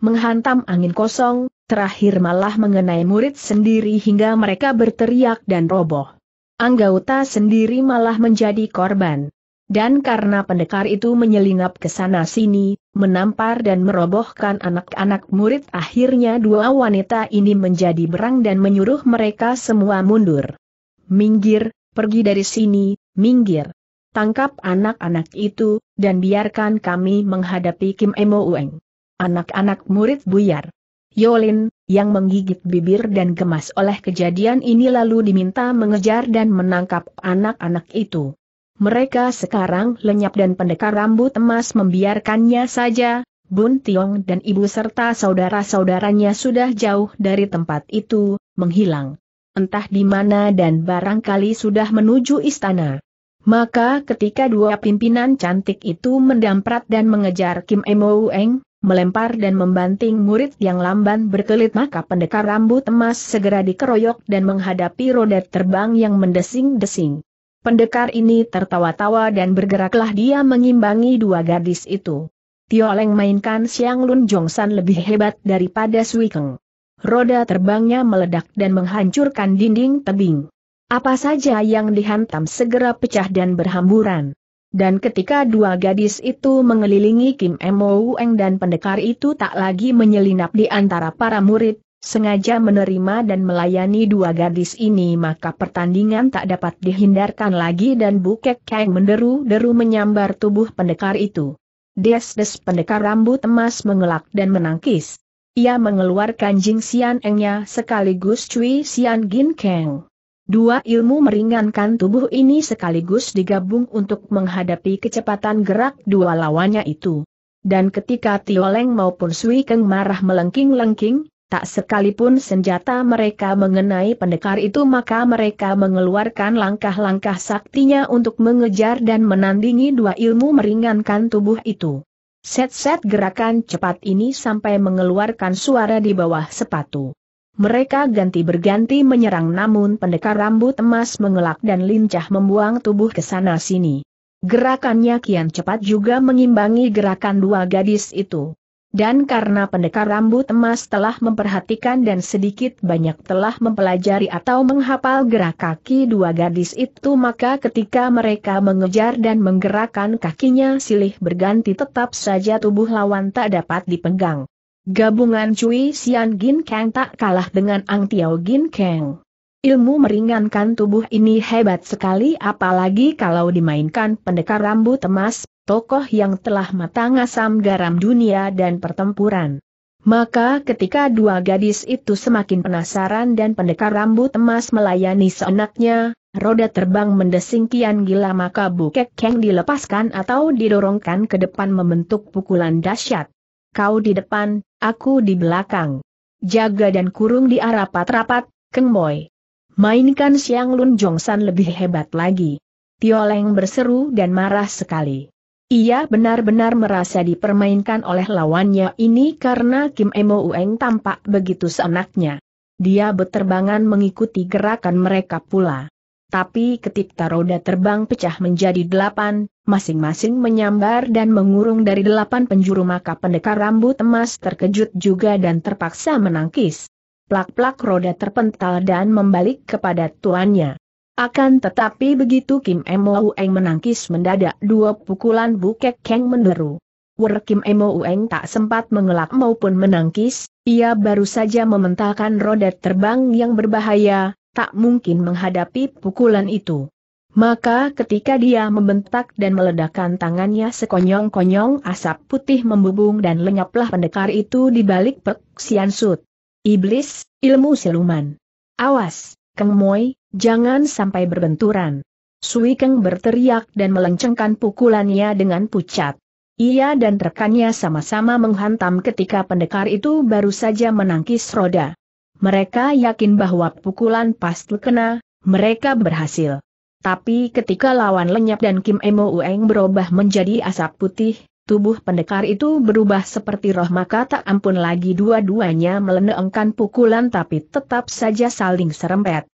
menghantam angin kosong, terakhir malah mengenai murid sendiri hingga mereka berteriak dan roboh. Anggota sendiri malah menjadi korban. Dan karena pendekar itu menyelinap ke sana-sini, menampar dan merobohkan anak-anak murid akhirnya dua wanita ini menjadi berang dan menyuruh mereka semua mundur. Minggir, pergi dari sini, minggir. Tangkap anak-anak itu, dan biarkan kami menghadapi Kim Emo Ueng. Anak-anak murid buyar. Yolin, yang menggigit bibir dan gemas oleh kejadian ini lalu diminta mengejar dan menangkap anak-anak itu. Mereka sekarang lenyap dan pendekar rambut emas membiarkannya saja, Bun Tiong dan ibu serta saudara-saudaranya sudah jauh dari tempat itu, menghilang. Entah di mana dan barangkali sudah menuju istana. Maka ketika dua pimpinan cantik itu mendamprat dan mengejar Kim Emo Eng, melempar dan membanting murid yang lamban berkelit maka pendekar rambut emas segera dikeroyok dan menghadapi roda terbang yang mendesing-desing. Pendekar ini tertawa-tawa dan bergeraklah dia mengimbangi dua gadis itu. Tio Leng mainkan Siang Lun Jongsan lebih hebat daripada Sui Roda terbangnya meledak dan menghancurkan dinding tebing. Apa saja yang dihantam segera pecah dan berhamburan. Dan ketika dua gadis itu mengelilingi Kim Emo Eng dan pendekar itu tak lagi menyelinap di antara para murid, sengaja menerima dan melayani dua gadis ini maka pertandingan tak dapat dihindarkan lagi dan Bukek Kang menderu-deru menyambar tubuh pendekar itu. Des-des pendekar rambut emas mengelak dan menangkis. Ia mengeluarkan Jing Xian Engnya sekaligus Cui Xian Gin Kang. Dua ilmu meringankan tubuh ini sekaligus digabung untuk menghadapi kecepatan gerak dua lawannya itu. Dan ketika Tioleng maupun Sui Keng marah melengking-lengking, tak sekalipun senjata mereka mengenai pendekar itu maka mereka mengeluarkan langkah-langkah saktinya untuk mengejar dan menandingi dua ilmu meringankan tubuh itu. Set-set gerakan cepat ini sampai mengeluarkan suara di bawah sepatu. Mereka ganti berganti menyerang namun pendekar rambut emas mengelak dan lincah membuang tubuh ke sana sini. Gerakannya kian cepat juga mengimbangi gerakan dua gadis itu. Dan karena pendekar rambut emas telah memperhatikan dan sedikit banyak telah mempelajari atau menghafal gerak kaki dua gadis itu maka ketika mereka mengejar dan menggerakkan kakinya silih berganti tetap saja tubuh lawan tak dapat dipegang. Gabungan Cui Xian Gin Kang tak kalah dengan Ang Tiao Gin Kang. Ilmu meringankan tubuh ini hebat sekali apalagi kalau dimainkan pendekar rambut emas, tokoh yang telah matang asam garam dunia dan pertempuran. Maka ketika dua gadis itu semakin penasaran dan pendekar rambut emas melayani seenaknya, roda terbang mendesing kian gila maka bukek keng dilepaskan atau didorongkan ke depan membentuk pukulan dahsyat. Kau di depan, aku di belakang. Jaga dan kurung di arah patrapat, Keng boy. Mainkan Siang Lun Jongsan lebih hebat lagi. Tioleng berseru dan marah sekali. Ia benar-benar merasa dipermainkan oleh lawannya ini karena Kim Emo Ueng tampak begitu senangnya. Dia beterbangan mengikuti gerakan mereka pula tapi ketika roda terbang pecah menjadi delapan, masing-masing menyambar dan mengurung dari delapan penjuru maka pendekar rambut emas terkejut juga dan terpaksa menangkis. Plak-plak roda terpental dan membalik kepada tuannya. Akan tetapi begitu Kim Emo Ueng menangkis mendadak dua pukulan bukek Keng menderu. Wer Kim Emo Ueng tak sempat mengelak maupun menangkis, ia baru saja mementalkan roda terbang yang berbahaya, tak mungkin menghadapi pukulan itu. Maka ketika dia membentak dan meledakkan tangannya sekonyong-konyong asap putih membubung dan lenyaplah pendekar itu di balik peksian sud. Iblis, ilmu siluman. Awas, Keng Moy, jangan sampai berbenturan. Sui Keng berteriak dan melencengkan pukulannya dengan pucat. Ia dan rekannya sama-sama menghantam ketika pendekar itu baru saja menangkis roda. Mereka yakin bahwa pukulan pasti kena, mereka berhasil. Tapi ketika lawan lenyap dan Kim Emo Ueng berubah menjadi asap putih, tubuh pendekar itu berubah seperti roh maka tak ampun lagi dua-duanya melenengkan pukulan tapi tetap saja saling serempet.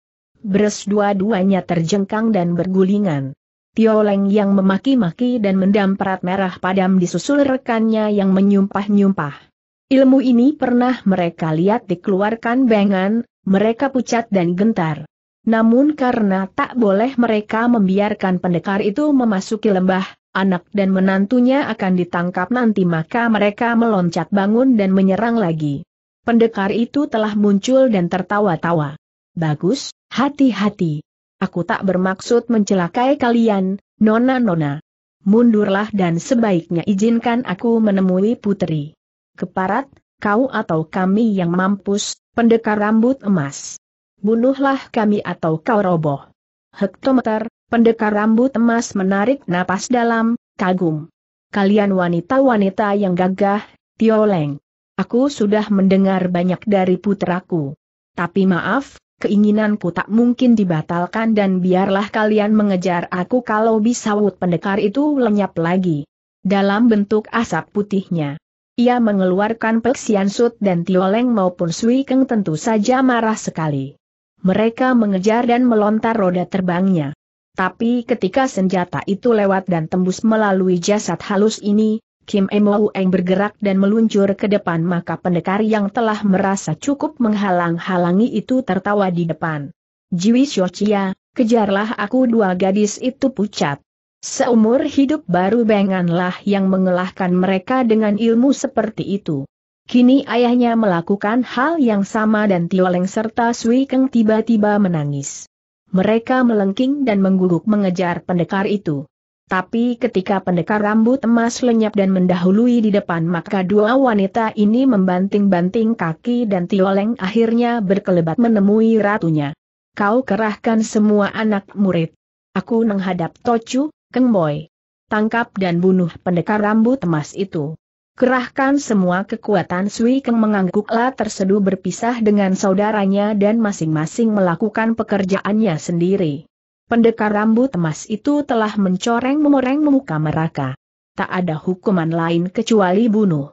Beres dua-duanya terjengkang dan bergulingan. Tioleng yang memaki-maki dan mendam perat merah padam disusul rekannya yang menyumpah-nyumpah. Ilmu ini pernah mereka lihat dikeluarkan bengan, mereka pucat dan gentar. Namun karena tak boleh mereka membiarkan pendekar itu memasuki lembah, anak dan menantunya akan ditangkap nanti maka mereka meloncat bangun dan menyerang lagi. Pendekar itu telah muncul dan tertawa-tawa. Bagus, hati-hati. Aku tak bermaksud mencelakai kalian, nona-nona. Mundurlah dan sebaiknya izinkan aku menemui putri. Keparat, kau atau kami yang mampus, pendekar rambut emas. Bunuhlah kami atau kau roboh. Hektometer, pendekar rambut emas menarik napas dalam, kagum. Kalian wanita-wanita yang gagah, Tioleng. Aku sudah mendengar banyak dari putraku. Tapi maaf, keinginanku tak mungkin dibatalkan dan biarlah kalian mengejar aku kalau bisa wut pendekar itu lenyap lagi. Dalam bentuk asap putihnya. Ia mengeluarkan peksian Sut dan Tioleng maupun Sui Keng tentu saja marah sekali. Mereka mengejar dan melontar roda terbangnya. Tapi ketika senjata itu lewat dan tembus melalui jasad halus ini, Kim Emo Eng bergerak dan meluncur ke depan maka pendekar yang telah merasa cukup menghalang-halangi itu tertawa di depan. Jiwi Shochia, kejarlah aku dua gadis itu pucat. Seumur hidup baru Benganlah yang mengelahkan mereka dengan ilmu seperti itu. Kini ayahnya melakukan hal yang sama dan Tioleng serta Sui Keng tiba-tiba menangis. Mereka melengking dan mengguguk mengejar pendekar itu. Tapi ketika pendekar rambut emas lenyap dan mendahului di depan maka dua wanita ini membanting-banting kaki dan Tioleng akhirnya berkelebat menemui ratunya. Kau kerahkan semua anak murid. Aku menghadap Tocu, Keng Boy. Tangkap dan bunuh pendekar rambut emas itu. Kerahkan semua kekuatan Sui Keng mengangguklah terseduh berpisah dengan saudaranya dan masing-masing melakukan pekerjaannya sendiri. Pendekar rambut emas itu telah mencoreng memoreng memuka mereka. Tak ada hukuman lain kecuali bunuh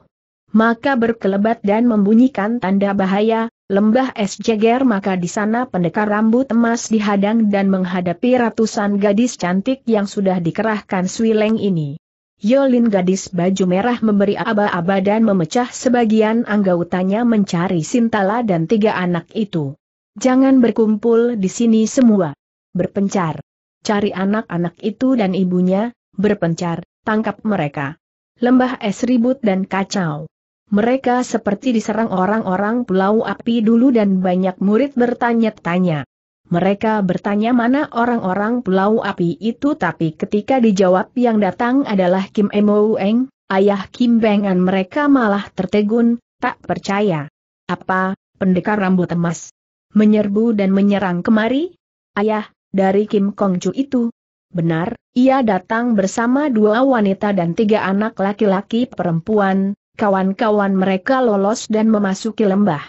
maka berkelebat dan membunyikan tanda bahaya, lembah es jeger maka di sana pendekar rambut emas dihadang dan menghadapi ratusan gadis cantik yang sudah dikerahkan swileng ini. Yolin gadis baju merah memberi aba-aba dan memecah sebagian anggautanya mencari Sintala dan tiga anak itu. Jangan berkumpul di sini semua. Berpencar. Cari anak-anak itu dan ibunya, berpencar, tangkap mereka. Lembah es ribut dan kacau. Mereka seperti diserang orang-orang pulau api dulu dan banyak murid bertanya-tanya. Mereka bertanya mana orang-orang pulau api itu tapi ketika dijawab yang datang adalah Kim Emo Eng, ayah Kim Bengan mereka malah tertegun, tak percaya. Apa, pendekar rambut emas? Menyerbu dan menyerang kemari? Ayah, dari Kim Kong Ju itu. Benar, ia datang bersama dua wanita dan tiga anak laki-laki perempuan, kawan-kawan mereka lolos dan memasuki lembah.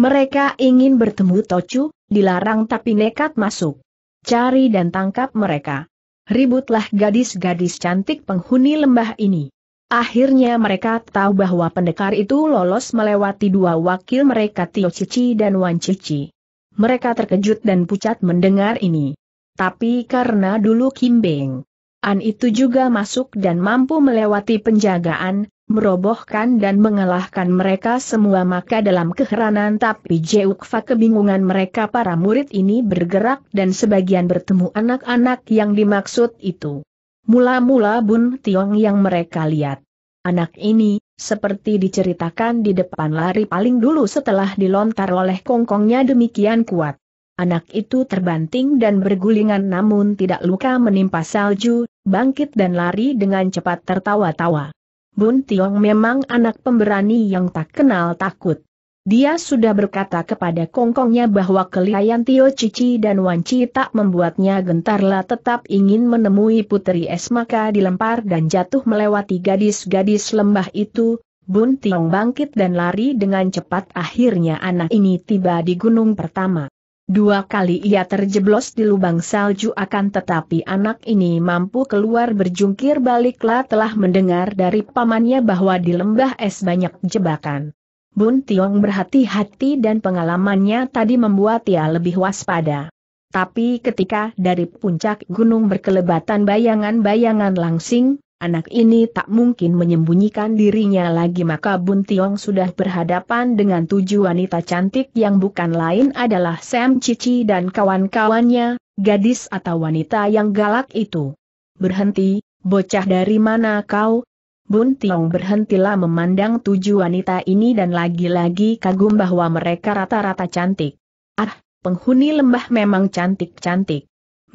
Mereka ingin bertemu Tocu, dilarang tapi nekat masuk. Cari dan tangkap mereka. Ributlah gadis-gadis cantik penghuni lembah ini. Akhirnya mereka tahu bahwa pendekar itu lolos melewati dua wakil mereka Tio Cici dan Wan Cici. Mereka terkejut dan pucat mendengar ini. Tapi karena dulu Kim Beng An itu juga masuk dan mampu melewati penjagaan, merobohkan dan mengalahkan mereka semua maka dalam keheranan tapi Jeukfa kebingungan mereka para murid ini bergerak dan sebagian bertemu anak-anak yang dimaksud itu. Mula-mula Bun Tiong yang mereka lihat. Anak ini, seperti diceritakan di depan lari paling dulu setelah dilontar oleh kongkongnya demikian kuat. Anak itu terbanting dan bergulingan namun tidak luka menimpa salju, bangkit dan lari dengan cepat tertawa-tawa. Bun Tiong memang anak pemberani yang tak kenal takut. Dia sudah berkata kepada kongkongnya bahwa kelihayan Tio Cici dan Wanci tak membuatnya gentarlah tetap ingin menemui Putri Es maka dilempar dan jatuh melewati gadis-gadis lembah itu, Bun Tiong bangkit dan lari dengan cepat akhirnya anak ini tiba di gunung pertama. Dua kali ia terjeblos di lubang salju akan tetapi anak ini mampu keluar berjungkir baliklah telah mendengar dari pamannya bahwa di lembah es banyak jebakan. Bun Tiong berhati-hati dan pengalamannya tadi membuat ia lebih waspada. Tapi ketika dari puncak gunung berkelebatan bayangan-bayangan langsing, Anak ini tak mungkin menyembunyikan dirinya lagi maka Bun Tiong sudah berhadapan dengan tujuh wanita cantik yang bukan lain adalah Sam Cici dan kawan-kawannya, gadis atau wanita yang galak itu. Berhenti, bocah dari mana kau? Bun Tiong berhentilah memandang tujuh wanita ini dan lagi-lagi kagum bahwa mereka rata-rata cantik. Ah, penghuni lembah memang cantik-cantik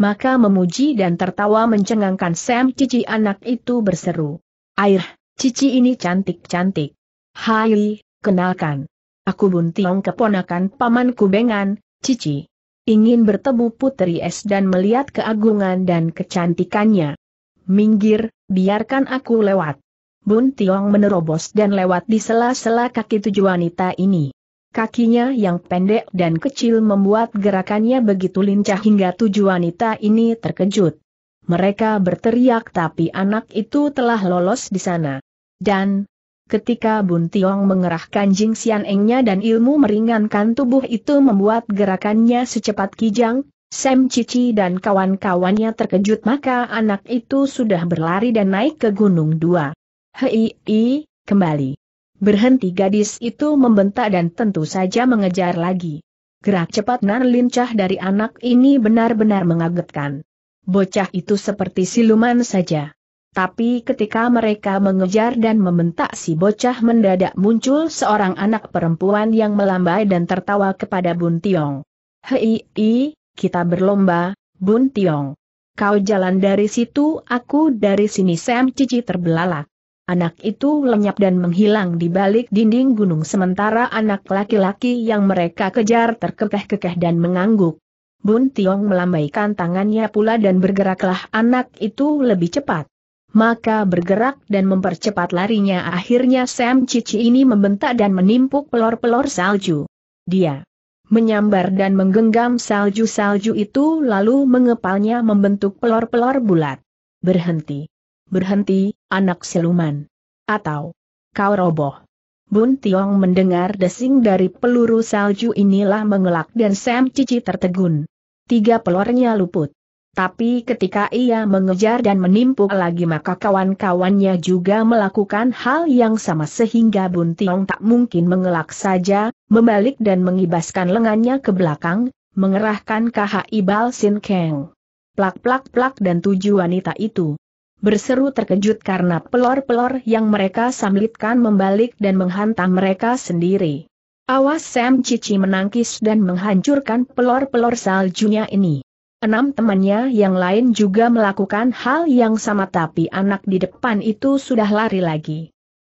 maka memuji dan tertawa mencengangkan Sam Cici anak itu berseru. Air, Cici ini cantik-cantik. Hai, kenalkan. Aku Buntiong keponakan Paman Kubengan, Cici. Ingin bertemu Putri Es dan melihat keagungan dan kecantikannya. Minggir, biarkan aku lewat. Buntiong menerobos dan lewat di sela-sela kaki tujuh wanita ini. Kakinya yang pendek dan kecil membuat gerakannya begitu lincah hingga tujuh wanita ini terkejut. Mereka berteriak tapi anak itu telah lolos di sana. Dan, ketika Bun Tiong mengerahkan Jing Xian Engnya dan ilmu meringankan tubuh itu membuat gerakannya secepat kijang, Sam Cici dan kawan-kawannya terkejut maka anak itu sudah berlari dan naik ke gunung dua. Hei, kembali. Berhenti gadis itu membentak dan tentu saja mengejar lagi. Gerak cepat nan lincah dari anak ini benar-benar mengagetkan. Bocah itu seperti siluman saja. Tapi ketika mereka mengejar dan membentak si bocah mendadak muncul seorang anak perempuan yang melambai dan tertawa kepada Bun Tiong. Hei, i, kita berlomba, Bun Tiong. Kau jalan dari situ, aku dari sini Sam Cici terbelalak. Anak itu lenyap dan menghilang di balik dinding gunung sementara anak laki-laki yang mereka kejar terkekeh-kekeh dan mengangguk. Bun Tiong melambaikan tangannya pula dan bergeraklah anak itu lebih cepat. Maka bergerak dan mempercepat larinya akhirnya Sam Cici ini membentak dan menimpuk pelor-pelor salju. Dia menyambar dan menggenggam salju-salju itu lalu mengepalnya membentuk pelor-pelor bulat. Berhenti. Berhenti, anak siluman. Atau, kau roboh. Bun Tiong mendengar desing dari peluru salju inilah mengelak dan Sam Cici tertegun. Tiga pelornya luput. Tapi ketika ia mengejar dan menimpuk lagi maka kawan-kawannya juga melakukan hal yang sama sehingga Bun Tiong tak mungkin mengelak saja, membalik dan mengibaskan lengannya ke belakang, mengerahkan KHI Bal Sin Keng. Plak-plak-plak dan tujuh wanita itu berseru terkejut karena pelor-pelor yang mereka samlitkan membalik dan menghantam mereka sendiri. Awas Sam Cici menangkis dan menghancurkan pelor-pelor saljunya ini. Enam temannya yang lain juga melakukan hal yang sama tapi anak di depan itu sudah lari lagi.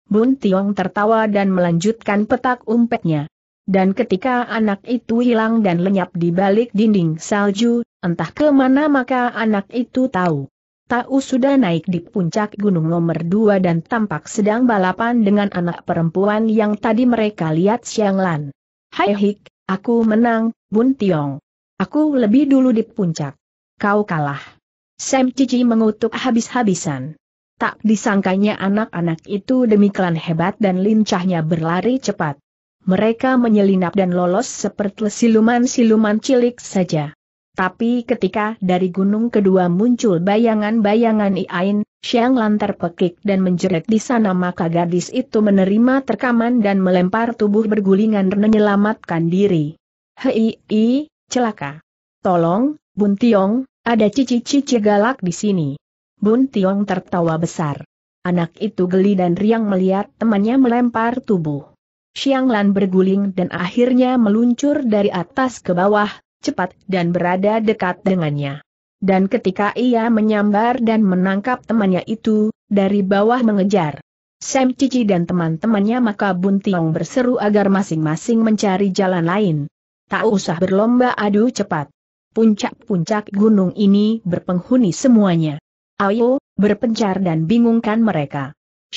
Bun Tiong tertawa dan melanjutkan petak umpetnya. Dan ketika anak itu hilang dan lenyap di balik dinding salju, entah kemana maka anak itu tahu. Tau sudah naik di puncak gunung nomor dua dan tampak sedang balapan dengan anak perempuan yang tadi mereka lihat Siang Lan. Hai Hik, aku menang, Bun Tiong. Aku lebih dulu di puncak. Kau kalah. Sam Cici mengutuk habis-habisan. Tak disangkanya anak-anak itu demikian hebat dan lincahnya berlari cepat. Mereka menyelinap dan lolos seperti siluman-siluman cilik saja. Tapi ketika dari gunung kedua muncul bayangan-bayangan Iain, Xiang Lan terpekik dan menjerit di sana maka gadis itu menerima terkaman dan melempar tubuh bergulingan dan menyelamatkan diri. Hei, i, celaka. Tolong, Bun Tiong, ada cici-cici galak di sini. Bun Tiong tertawa besar. Anak itu geli dan riang melihat temannya melempar tubuh. Xiang Lan berguling dan akhirnya meluncur dari atas ke bawah, cepat dan berada dekat dengannya. Dan ketika ia menyambar dan menangkap temannya itu, dari bawah mengejar. Sam Cici dan teman-temannya maka Bun Tiong berseru agar masing-masing mencari jalan lain. Tak usah berlomba adu cepat. Puncak-puncak gunung ini berpenghuni semuanya. Ayo, berpencar dan bingungkan mereka.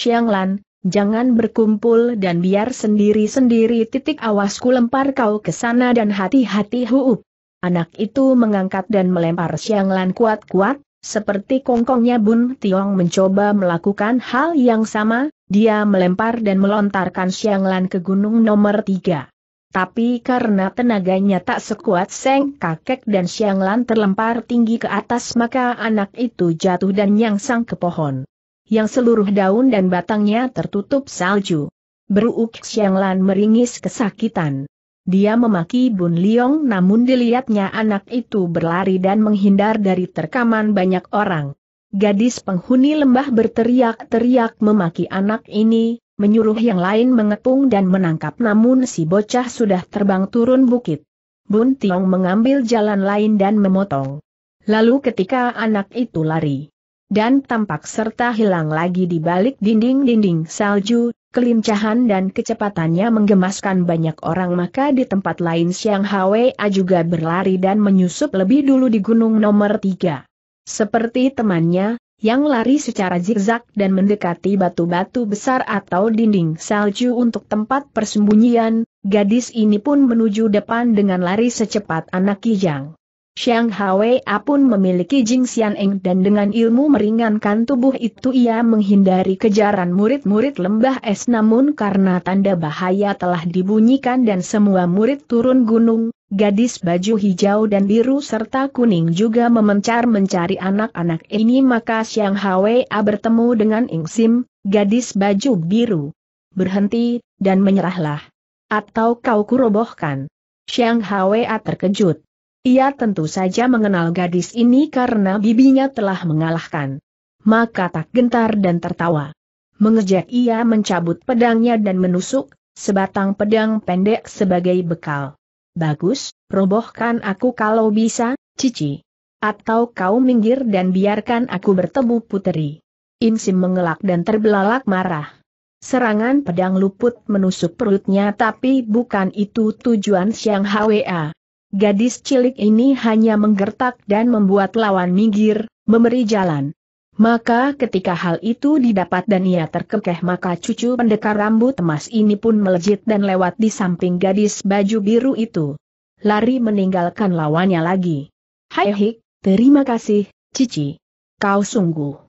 Lan, jangan berkumpul dan biar sendiri-sendiri titik awasku lempar kau ke sana dan hati-hati huup. Anak itu mengangkat dan melempar Siang Lan kuat-kuat, seperti kongkongnya Bun Tiong mencoba melakukan hal yang sama, dia melempar dan melontarkan Siang Lan ke gunung nomor tiga. Tapi karena tenaganya tak sekuat Seng Kakek dan Siang Lan terlempar tinggi ke atas maka anak itu jatuh dan nyangsang ke pohon. Yang seluruh daun dan batangnya tertutup salju. Beruuk Xianglan meringis kesakitan. Dia memaki Bun Liong namun dilihatnya anak itu berlari dan menghindar dari terkaman banyak orang. Gadis penghuni lembah berteriak-teriak memaki anak ini, menyuruh yang lain mengepung dan menangkap namun si bocah sudah terbang turun bukit. Bun Tiong mengambil jalan lain dan memotong. Lalu ketika anak itu lari dan tampak serta hilang lagi di balik dinding-dinding salju, kelincahan dan kecepatannya menggemaskan banyak orang maka di tempat lain Siang Hwa juga berlari dan menyusup lebih dulu di gunung nomor Tiga. Seperti temannya, yang lari secara zigzag dan mendekati batu-batu besar atau dinding salju untuk tempat persembunyian, gadis ini pun menuju depan dengan lari secepat anak kijang. Xiang Hwei pun memiliki Jing Xian Eng dan dengan ilmu meringankan tubuh itu ia menghindari kejaran murid-murid lembah es namun karena tanda bahaya telah dibunyikan dan semua murid turun gunung, gadis baju hijau dan biru serta kuning juga memencar mencari anak-anak ini maka Xiang Hwei bertemu dengan Ing Sim, gadis baju biru. Berhenti, dan menyerahlah. Atau kau kurobohkan. Xiang Hwei terkejut. Ia tentu saja mengenal gadis ini karena bibinya telah mengalahkan. Maka tak gentar dan tertawa. Mengejek ia mencabut pedangnya dan menusuk, sebatang pedang pendek sebagai bekal. Bagus, robohkan aku kalau bisa, Cici. Atau kau minggir dan biarkan aku bertemu putri. Insim mengelak dan terbelalak marah. Serangan pedang luput menusuk perutnya tapi bukan itu tujuan Siang Hwa. Gadis cilik ini hanya menggertak dan membuat lawan minggir, memberi jalan. Maka ketika hal itu didapat dan ia terkekeh maka cucu pendekar rambut emas ini pun melejit dan lewat di samping gadis baju biru itu. Lari meninggalkan lawannya lagi. Hai Hik, terima kasih, Cici. Kau sungguh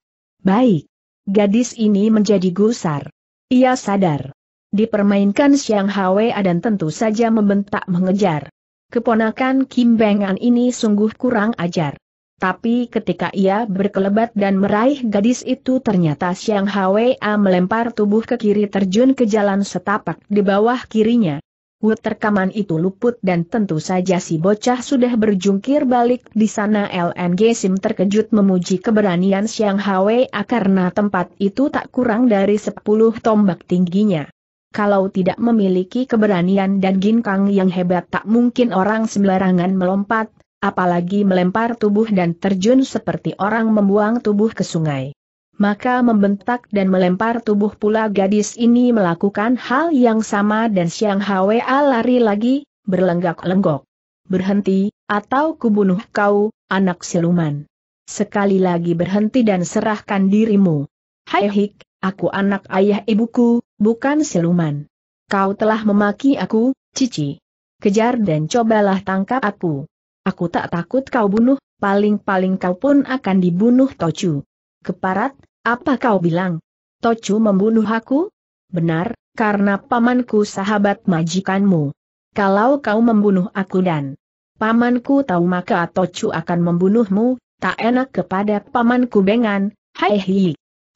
baik. Gadis ini menjadi gusar. Ia sadar. Dipermainkan Siang Hwa dan tentu saja membentak mengejar. Keponakan Kim Bengan ini sungguh kurang ajar. Tapi ketika ia berkelebat dan meraih gadis itu ternyata Siang Hwa melempar tubuh ke kiri terjun ke jalan setapak di bawah kirinya. Wut rekaman itu luput dan tentu saja si bocah sudah berjungkir balik di sana LNG Sim terkejut memuji keberanian Siang Hwa karena tempat itu tak kurang dari 10 tombak tingginya kalau tidak memiliki keberanian dan ginkang yang hebat tak mungkin orang sembarangan melompat, apalagi melempar tubuh dan terjun seperti orang membuang tubuh ke sungai. Maka membentak dan melempar tubuh pula gadis ini melakukan hal yang sama dan Siang Hwa lari lagi, berlenggak-lenggok. Berhenti, atau kubunuh kau, anak siluman. Sekali lagi berhenti dan serahkan dirimu. Hai hik, Aku anak ayah ibuku, bukan siluman. Kau telah memaki aku, Cici. Kejar dan cobalah tangkap aku. Aku tak takut kau bunuh, paling-paling kau pun akan dibunuh Tocu. Keparat, apa kau bilang? Tocu membunuh aku? Benar, karena pamanku sahabat majikanmu. Kalau kau membunuh aku dan pamanku tahu maka Tocu akan membunuhmu, tak enak kepada pamanku bengan, hai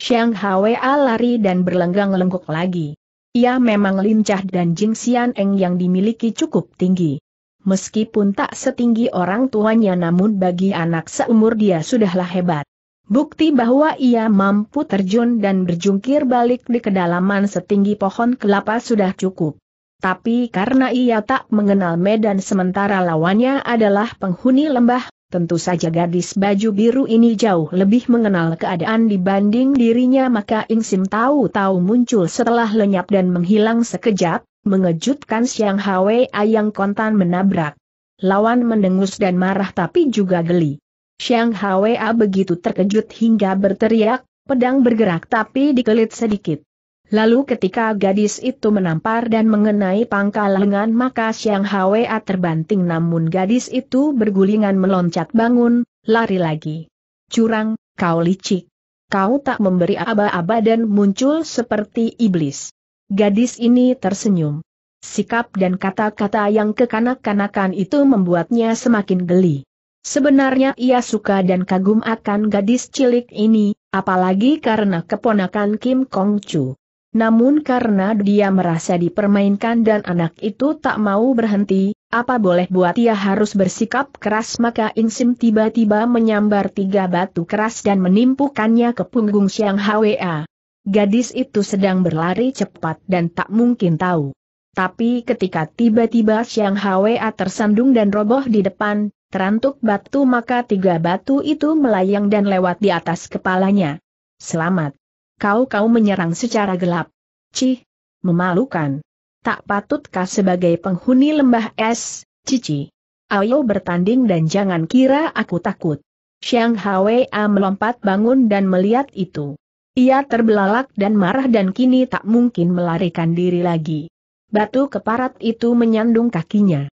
Xiang Hwa lari dan berlenggang lengkuk lagi. Ia memang lincah dan Jing Xian Eng yang dimiliki cukup tinggi. Meskipun tak setinggi orang tuanya namun bagi anak seumur dia sudahlah hebat. Bukti bahwa ia mampu terjun dan berjungkir balik di kedalaman setinggi pohon kelapa sudah cukup. Tapi karena ia tak mengenal medan sementara lawannya adalah penghuni lembah, Tentu saja gadis baju biru ini jauh lebih mengenal keadaan dibanding dirinya maka Ing Sim tahu-tahu muncul setelah lenyap dan menghilang sekejap, mengejutkan Siang Hwe yang kontan menabrak. Lawan mendengus dan marah tapi juga geli. Siang Hwa begitu terkejut hingga berteriak, pedang bergerak tapi dikelit sedikit. Lalu ketika gadis itu menampar dan mengenai pangkal lengan maka Siang Hwa terbanting namun gadis itu bergulingan meloncat bangun, lari lagi. Curang, kau licik. Kau tak memberi aba-aba dan muncul seperti iblis. Gadis ini tersenyum. Sikap dan kata-kata yang kekanak-kanakan itu membuatnya semakin geli. Sebenarnya ia suka dan kagum akan gadis cilik ini, apalagi karena keponakan Kim Kong Chu. Namun karena dia merasa dipermainkan dan anak itu tak mau berhenti, apa boleh buat ia harus bersikap keras maka Insim tiba-tiba menyambar tiga batu keras dan menimpukannya ke punggung Siang Hwa. Gadis itu sedang berlari cepat dan tak mungkin tahu. Tapi ketika tiba-tiba Siang Hwa tersandung dan roboh di depan, terantuk batu maka tiga batu itu melayang dan lewat di atas kepalanya. Selamat kau-kau menyerang secara gelap. Cih, memalukan. Tak patutkah sebagai penghuni lembah es, Cici? Ayo bertanding dan jangan kira aku takut. Xiang Hwa melompat bangun dan melihat itu. Ia terbelalak dan marah dan kini tak mungkin melarikan diri lagi. Batu keparat itu menyandung kakinya.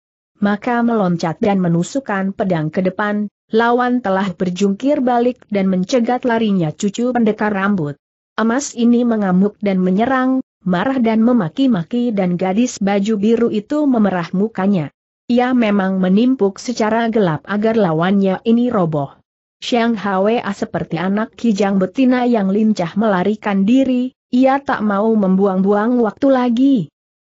Maka meloncat dan menusukkan pedang ke depan, lawan telah berjungkir balik dan mencegat larinya cucu pendekar rambut. Emas ini mengamuk dan menyerang, marah dan memaki-maki dan gadis baju biru itu memerah mukanya. Ia memang menimpuk secara gelap agar lawannya ini roboh. Xiang Hwa seperti anak kijang betina yang lincah melarikan diri, ia tak mau membuang-buang waktu lagi.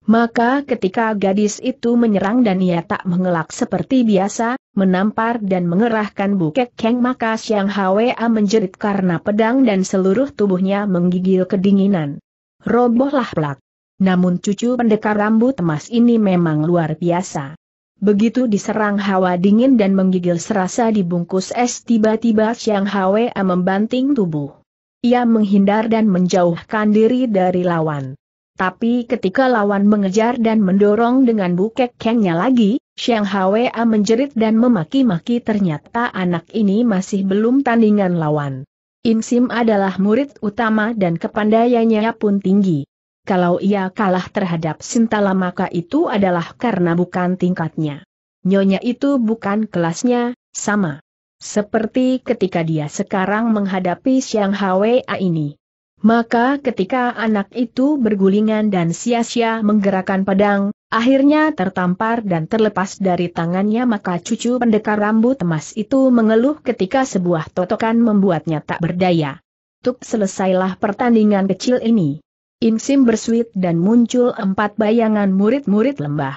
Maka ketika gadis itu menyerang dan ia tak mengelak seperti biasa, menampar dan mengerahkan bukek keng maka Siang Hwa menjerit karena pedang dan seluruh tubuhnya menggigil kedinginan. Robohlah plak. Namun cucu pendekar rambut emas ini memang luar biasa. Begitu diserang hawa dingin dan menggigil serasa dibungkus es tiba-tiba Siang Hwa membanting tubuh. Ia menghindar dan menjauhkan diri dari lawan. Tapi ketika lawan mengejar dan mendorong dengan bukek kengnya lagi, Xiang Hwa menjerit dan memaki-maki ternyata anak ini masih belum tandingan lawan. Insim adalah murid utama dan kepandaiannya pun tinggi. Kalau ia kalah terhadap Sintala maka itu adalah karena bukan tingkatnya. Nyonya itu bukan kelasnya, sama. Seperti ketika dia sekarang menghadapi Xiang Hwa ini. Maka ketika anak itu bergulingan dan sia-sia menggerakkan pedang, akhirnya tertampar dan terlepas dari tangannya maka cucu pendekar rambut emas itu mengeluh ketika sebuah totokan membuatnya tak berdaya. Tuk selesailah pertandingan kecil ini. Insim bersuit dan muncul empat bayangan murid-murid lembah.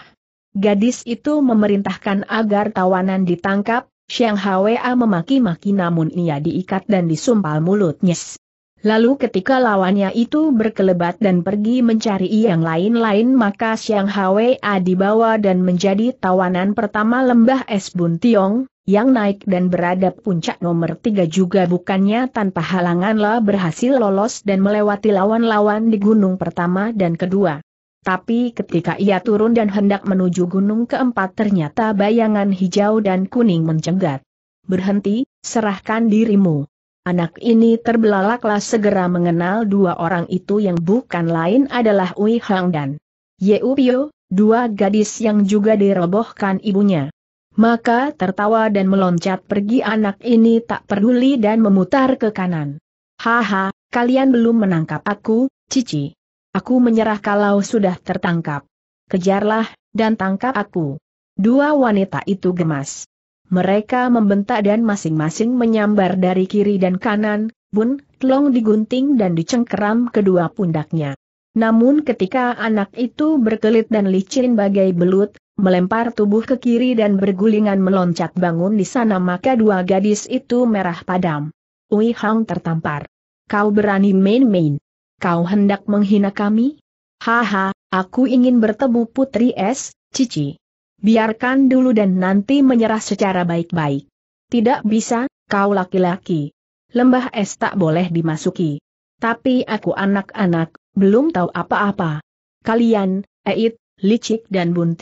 Gadis itu memerintahkan agar tawanan ditangkap, Xiang Hwa memaki-maki namun ia diikat dan disumpal mulutnya. Lalu ketika lawannya itu berkelebat dan pergi mencari yang lain-lain maka Siang Hwa dibawa dan menjadi tawanan pertama lembah Es Bun Tiong, yang naik dan berada puncak nomor tiga juga bukannya tanpa halanganlah berhasil lolos dan melewati lawan-lawan di gunung pertama dan kedua. Tapi ketika ia turun dan hendak menuju gunung keempat ternyata bayangan hijau dan kuning mencegat. Berhenti, serahkan dirimu. Anak ini terbelalaklah segera mengenal dua orang itu yang bukan lain adalah Ui Hang dan Yeu Pio, dua gadis yang juga dirobohkan ibunya. Maka tertawa dan meloncat pergi anak ini tak peduli dan memutar ke kanan. Haha, kalian belum menangkap aku, Cici. Aku menyerah kalau sudah tertangkap. Kejarlah, dan tangkap aku. Dua wanita itu gemas. Mereka membentak dan masing-masing menyambar dari kiri dan kanan, Bun Tlong digunting dan dicengkeram kedua pundaknya. Namun ketika anak itu berkelit dan licin bagai belut, melempar tubuh ke kiri dan bergulingan meloncat bangun di sana maka dua gadis itu merah padam. Ui Hang tertampar. Kau berani main-main. Kau hendak menghina kami? Haha, aku ingin bertemu Putri Es, Cici biarkan dulu dan nanti menyerah secara baik-baik. Tidak bisa, kau laki-laki. Lembah es tak boleh dimasuki. Tapi aku anak-anak, belum tahu apa-apa. Kalian, Eit, Licik dan Bun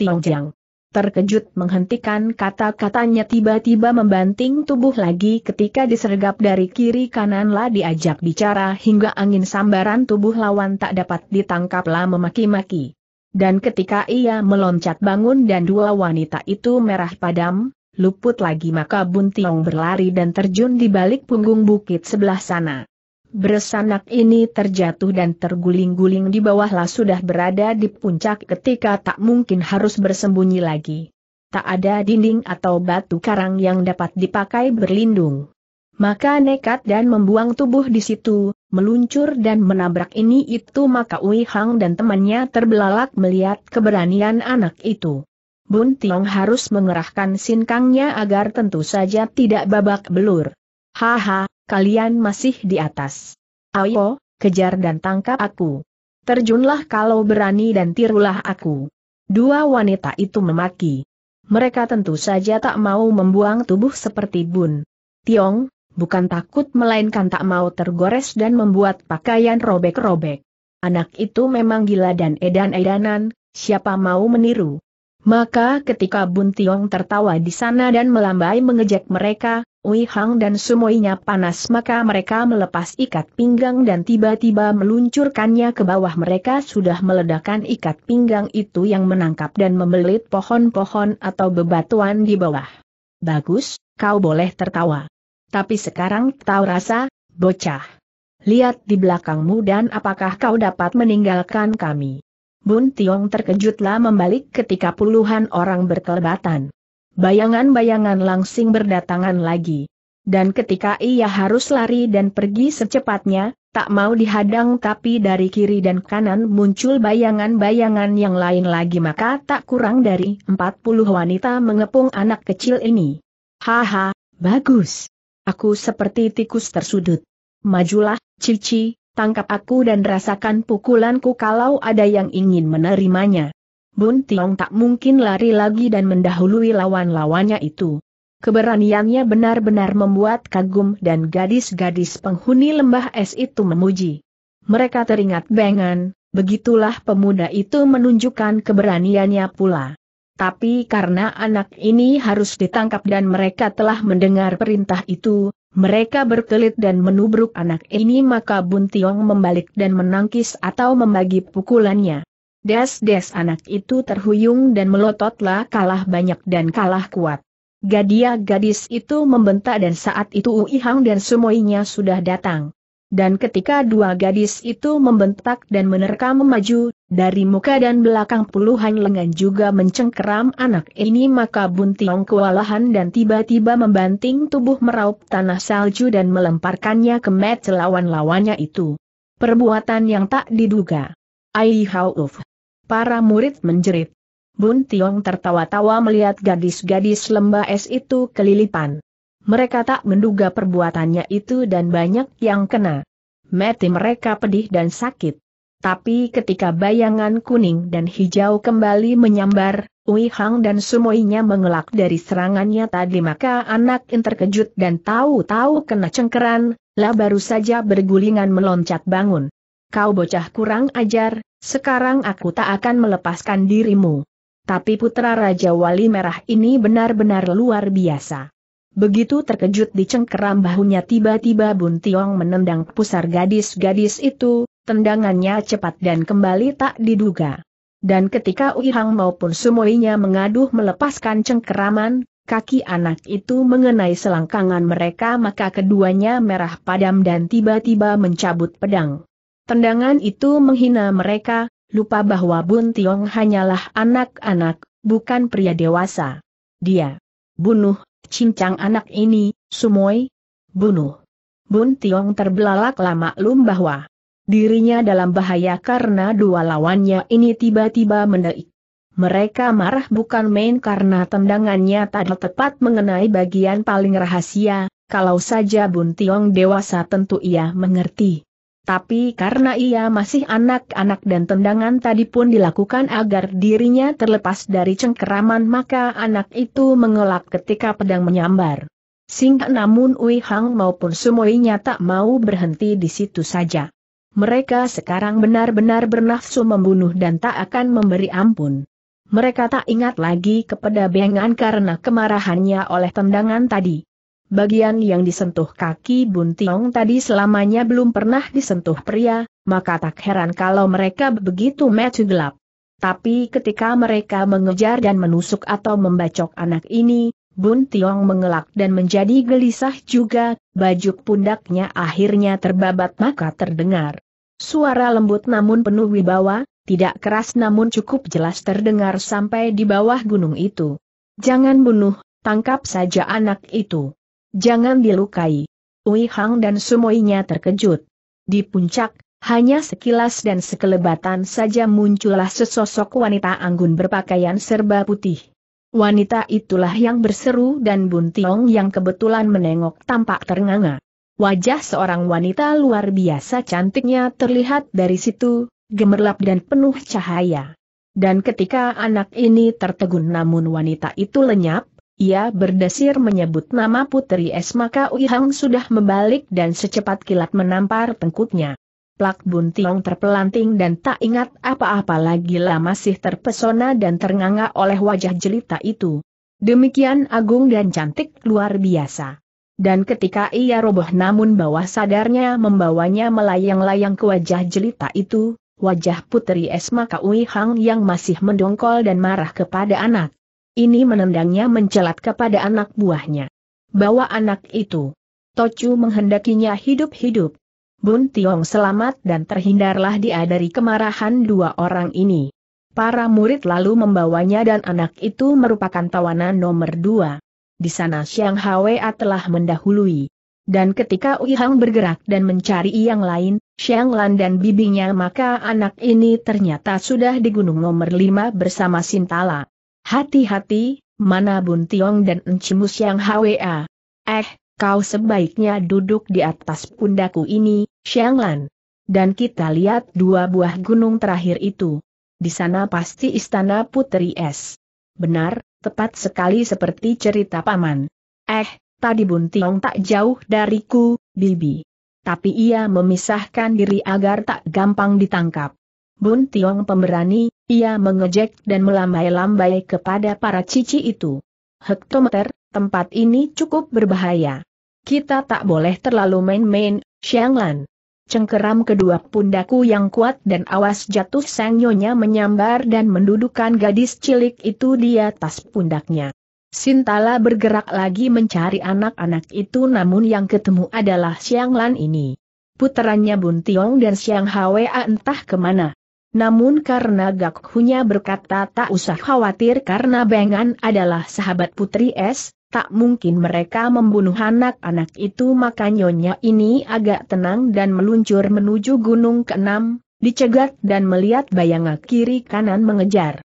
Terkejut menghentikan kata-katanya tiba-tiba membanting tubuh lagi ketika disergap dari kiri kananlah diajak bicara hingga angin sambaran tubuh lawan tak dapat ditangkaplah memaki-maki. Dan ketika ia meloncat bangun dan dua wanita itu merah padam, luput lagi maka Buntiong berlari dan terjun di balik punggung bukit sebelah sana. Bersanak ini terjatuh dan terguling-guling di bawahlah sudah berada di puncak ketika tak mungkin harus bersembunyi lagi. Tak ada dinding atau batu karang yang dapat dipakai berlindung. Maka nekat dan membuang tubuh di situ, meluncur dan menabrak ini itu maka Ui Hang dan temannya terbelalak melihat keberanian anak itu. Bun Tiong harus mengerahkan sinkangnya agar tentu saja tidak babak belur. Haha, kalian masih di atas. Ayo, kejar dan tangkap aku. Terjunlah kalau berani dan tirulah aku. Dua wanita itu memaki. Mereka tentu saja tak mau membuang tubuh seperti Bun. Tiong, bukan takut melainkan tak mau tergores dan membuat pakaian robek-robek. Anak itu memang gila dan edan-edanan, siapa mau meniru. Maka ketika Bun Tiong tertawa di sana dan melambai mengejek mereka, Wei Hang dan semuanya panas maka mereka melepas ikat pinggang dan tiba-tiba meluncurkannya ke bawah mereka sudah meledakan ikat pinggang itu yang menangkap dan membelit pohon-pohon atau bebatuan di bawah. Bagus, kau boleh tertawa. Tapi sekarang tahu rasa, bocah. Lihat di belakangmu dan apakah kau dapat meninggalkan kami. Bun Tiong terkejutlah membalik ketika puluhan orang berkelebatan. Bayangan-bayangan langsing berdatangan lagi. Dan ketika ia harus lari dan pergi secepatnya, tak mau dihadang tapi dari kiri dan kanan muncul bayangan-bayangan yang lain lagi maka tak kurang dari 40 wanita mengepung anak kecil ini. Haha, bagus. Aku seperti tikus tersudut. Majulah, Cici, tangkap aku dan rasakan pukulanku kalau ada yang ingin menerimanya. Bun Tiong tak mungkin lari lagi dan mendahului lawan-lawannya itu. Keberaniannya benar-benar membuat kagum dan gadis-gadis penghuni lembah es itu memuji. Mereka teringat bengan, begitulah pemuda itu menunjukkan keberaniannya pula tapi karena anak ini harus ditangkap dan mereka telah mendengar perintah itu, mereka berkelit dan menubruk anak ini maka Buntiong membalik dan menangkis atau membagi pukulannya. Des-des anak itu terhuyung dan melototlah kalah banyak dan kalah kuat. Gadia gadis itu membentak dan saat itu Uihang dan semuanya sudah datang. Dan ketika dua gadis itu membentak dan menerkam maju, dari muka dan belakang puluhan lengan juga mencengkeram anak ini maka Buntiong kewalahan dan tiba-tiba membanting tubuh meraup tanah salju dan melemparkannya ke mat lawan-lawannya itu. Perbuatan yang tak diduga. Ai Hauf. Para murid menjerit. Buntiong tertawa-tawa melihat gadis-gadis lembah es itu kelilipan. Mereka tak menduga perbuatannya itu dan banyak yang kena. Mati mereka pedih dan sakit. Tapi ketika bayangan kuning dan hijau kembali menyambar, Wei Hang dan semuanya mengelak dari serangannya tadi maka anak yang terkejut dan tahu-tahu kena cengkeran, lah baru saja bergulingan meloncat bangun. Kau bocah kurang ajar, sekarang aku tak akan melepaskan dirimu. Tapi putra Raja Wali Merah ini benar-benar luar biasa. Begitu terkejut di cengkeram bahunya tiba-tiba Bun Tiong menendang pusar gadis-gadis itu, tendangannya cepat dan kembali tak diduga. Dan ketika Uihang maupun sumoinya mengaduh melepaskan cengkeraman, kaki anak itu mengenai selangkangan mereka maka keduanya merah padam dan tiba-tiba mencabut pedang. Tendangan itu menghina mereka, lupa bahwa Bun Tiong hanyalah anak-anak, bukan pria dewasa. Dia bunuh, cincang anak ini, sumoi, bunuh. Bun Tiong terbelalak lama lum bahwa Dirinya dalam bahaya karena dua lawannya ini tiba-tiba mendeik. Mereka marah bukan main karena tendangannya tak tepat mengenai bagian paling rahasia, kalau saja Bun Tiong dewasa tentu ia mengerti. Tapi karena ia masih anak-anak dan tendangan tadi pun dilakukan agar dirinya terlepas dari cengkeraman maka anak itu mengelak ketika pedang menyambar. Singkat namun Ui Hang maupun Sumoinya tak mau berhenti di situ saja. Mereka sekarang benar-benar bernafsu membunuh dan tak akan memberi ampun. Mereka tak ingat lagi kepada bengan karena kemarahannya oleh tendangan tadi. Bagian yang disentuh kaki Buntiong tadi selamanya belum pernah disentuh pria, maka tak heran kalau mereka begitu metu gelap. Tapi ketika mereka mengejar dan menusuk atau membacok anak ini, Bun Tiong mengelak dan menjadi gelisah juga, bajuk pundaknya akhirnya terbabat maka terdengar. Suara lembut namun penuh wibawa, tidak keras namun cukup jelas terdengar sampai di bawah gunung itu. Jangan bunuh, tangkap saja anak itu. Jangan dilukai. Ui Hang dan Sumoinya terkejut. Di puncak, hanya sekilas dan sekelebatan saja muncullah sesosok wanita anggun berpakaian serba putih. Wanita itulah yang berseru dan Buntiong yang kebetulan menengok tampak ternganga. Wajah seorang wanita luar biasa cantiknya terlihat dari situ, gemerlap dan penuh cahaya. Dan ketika anak ini tertegun namun wanita itu lenyap, ia berdesir menyebut nama Putri Es maka Uihang sudah membalik dan secepat kilat menampar tengkuknya. Plak Bun Tiong terpelanting dan tak ingat apa-apa lagi lah masih terpesona dan ternganga oleh wajah jelita itu. Demikian agung dan cantik luar biasa. Dan ketika ia roboh namun bawah sadarnya membawanya melayang-layang ke wajah jelita itu, wajah putri Esma Kui Hang yang masih mendongkol dan marah kepada anak. Ini menendangnya mencelat kepada anak buahnya. Bawa anak itu. Tocu menghendakinya hidup-hidup. Bun Tiong selamat dan terhindarlah dia dari kemarahan dua orang ini. Para murid lalu membawanya dan anak itu merupakan tawanan nomor dua di sana Xiang Hwa telah mendahului. Dan ketika Ui Hang bergerak dan mencari yang lain, Xiang Lan dan bibinya maka anak ini ternyata sudah di gunung nomor 5 bersama Sintala. Hati-hati, mana Bun Tiong dan Encimu Xiang Hwa. Eh, kau sebaiknya duduk di atas pundaku ini, Xiang Lan. Dan kita lihat dua buah gunung terakhir itu. Di sana pasti istana Putri Es. Benar, tepat sekali seperti cerita paman. Eh, tadi Bun Tiong tak jauh dariku, Bibi. Tapi ia memisahkan diri agar tak gampang ditangkap. Bun Tiong pemberani, ia mengejek dan melambai-lambai kepada para cici itu. Hektometer, tempat ini cukup berbahaya. Kita tak boleh terlalu main-main, Xianglan cengkeram kedua pundaku yang kuat dan awas jatuh sang nyonya menyambar dan mendudukan gadis cilik itu di atas pundaknya. Sintala bergerak lagi mencari anak-anak itu namun yang ketemu adalah Siang Lan ini. Puterannya Bun Tiong dan Siang Hwa entah kemana. Namun karena Gak Hunya berkata tak usah khawatir karena Bengan adalah sahabat putri es, Tak mungkin mereka membunuh anak-anak itu maka nyonya ini agak tenang dan meluncur menuju gunung keenam, dicegat dan melihat bayangan kiri kanan mengejar.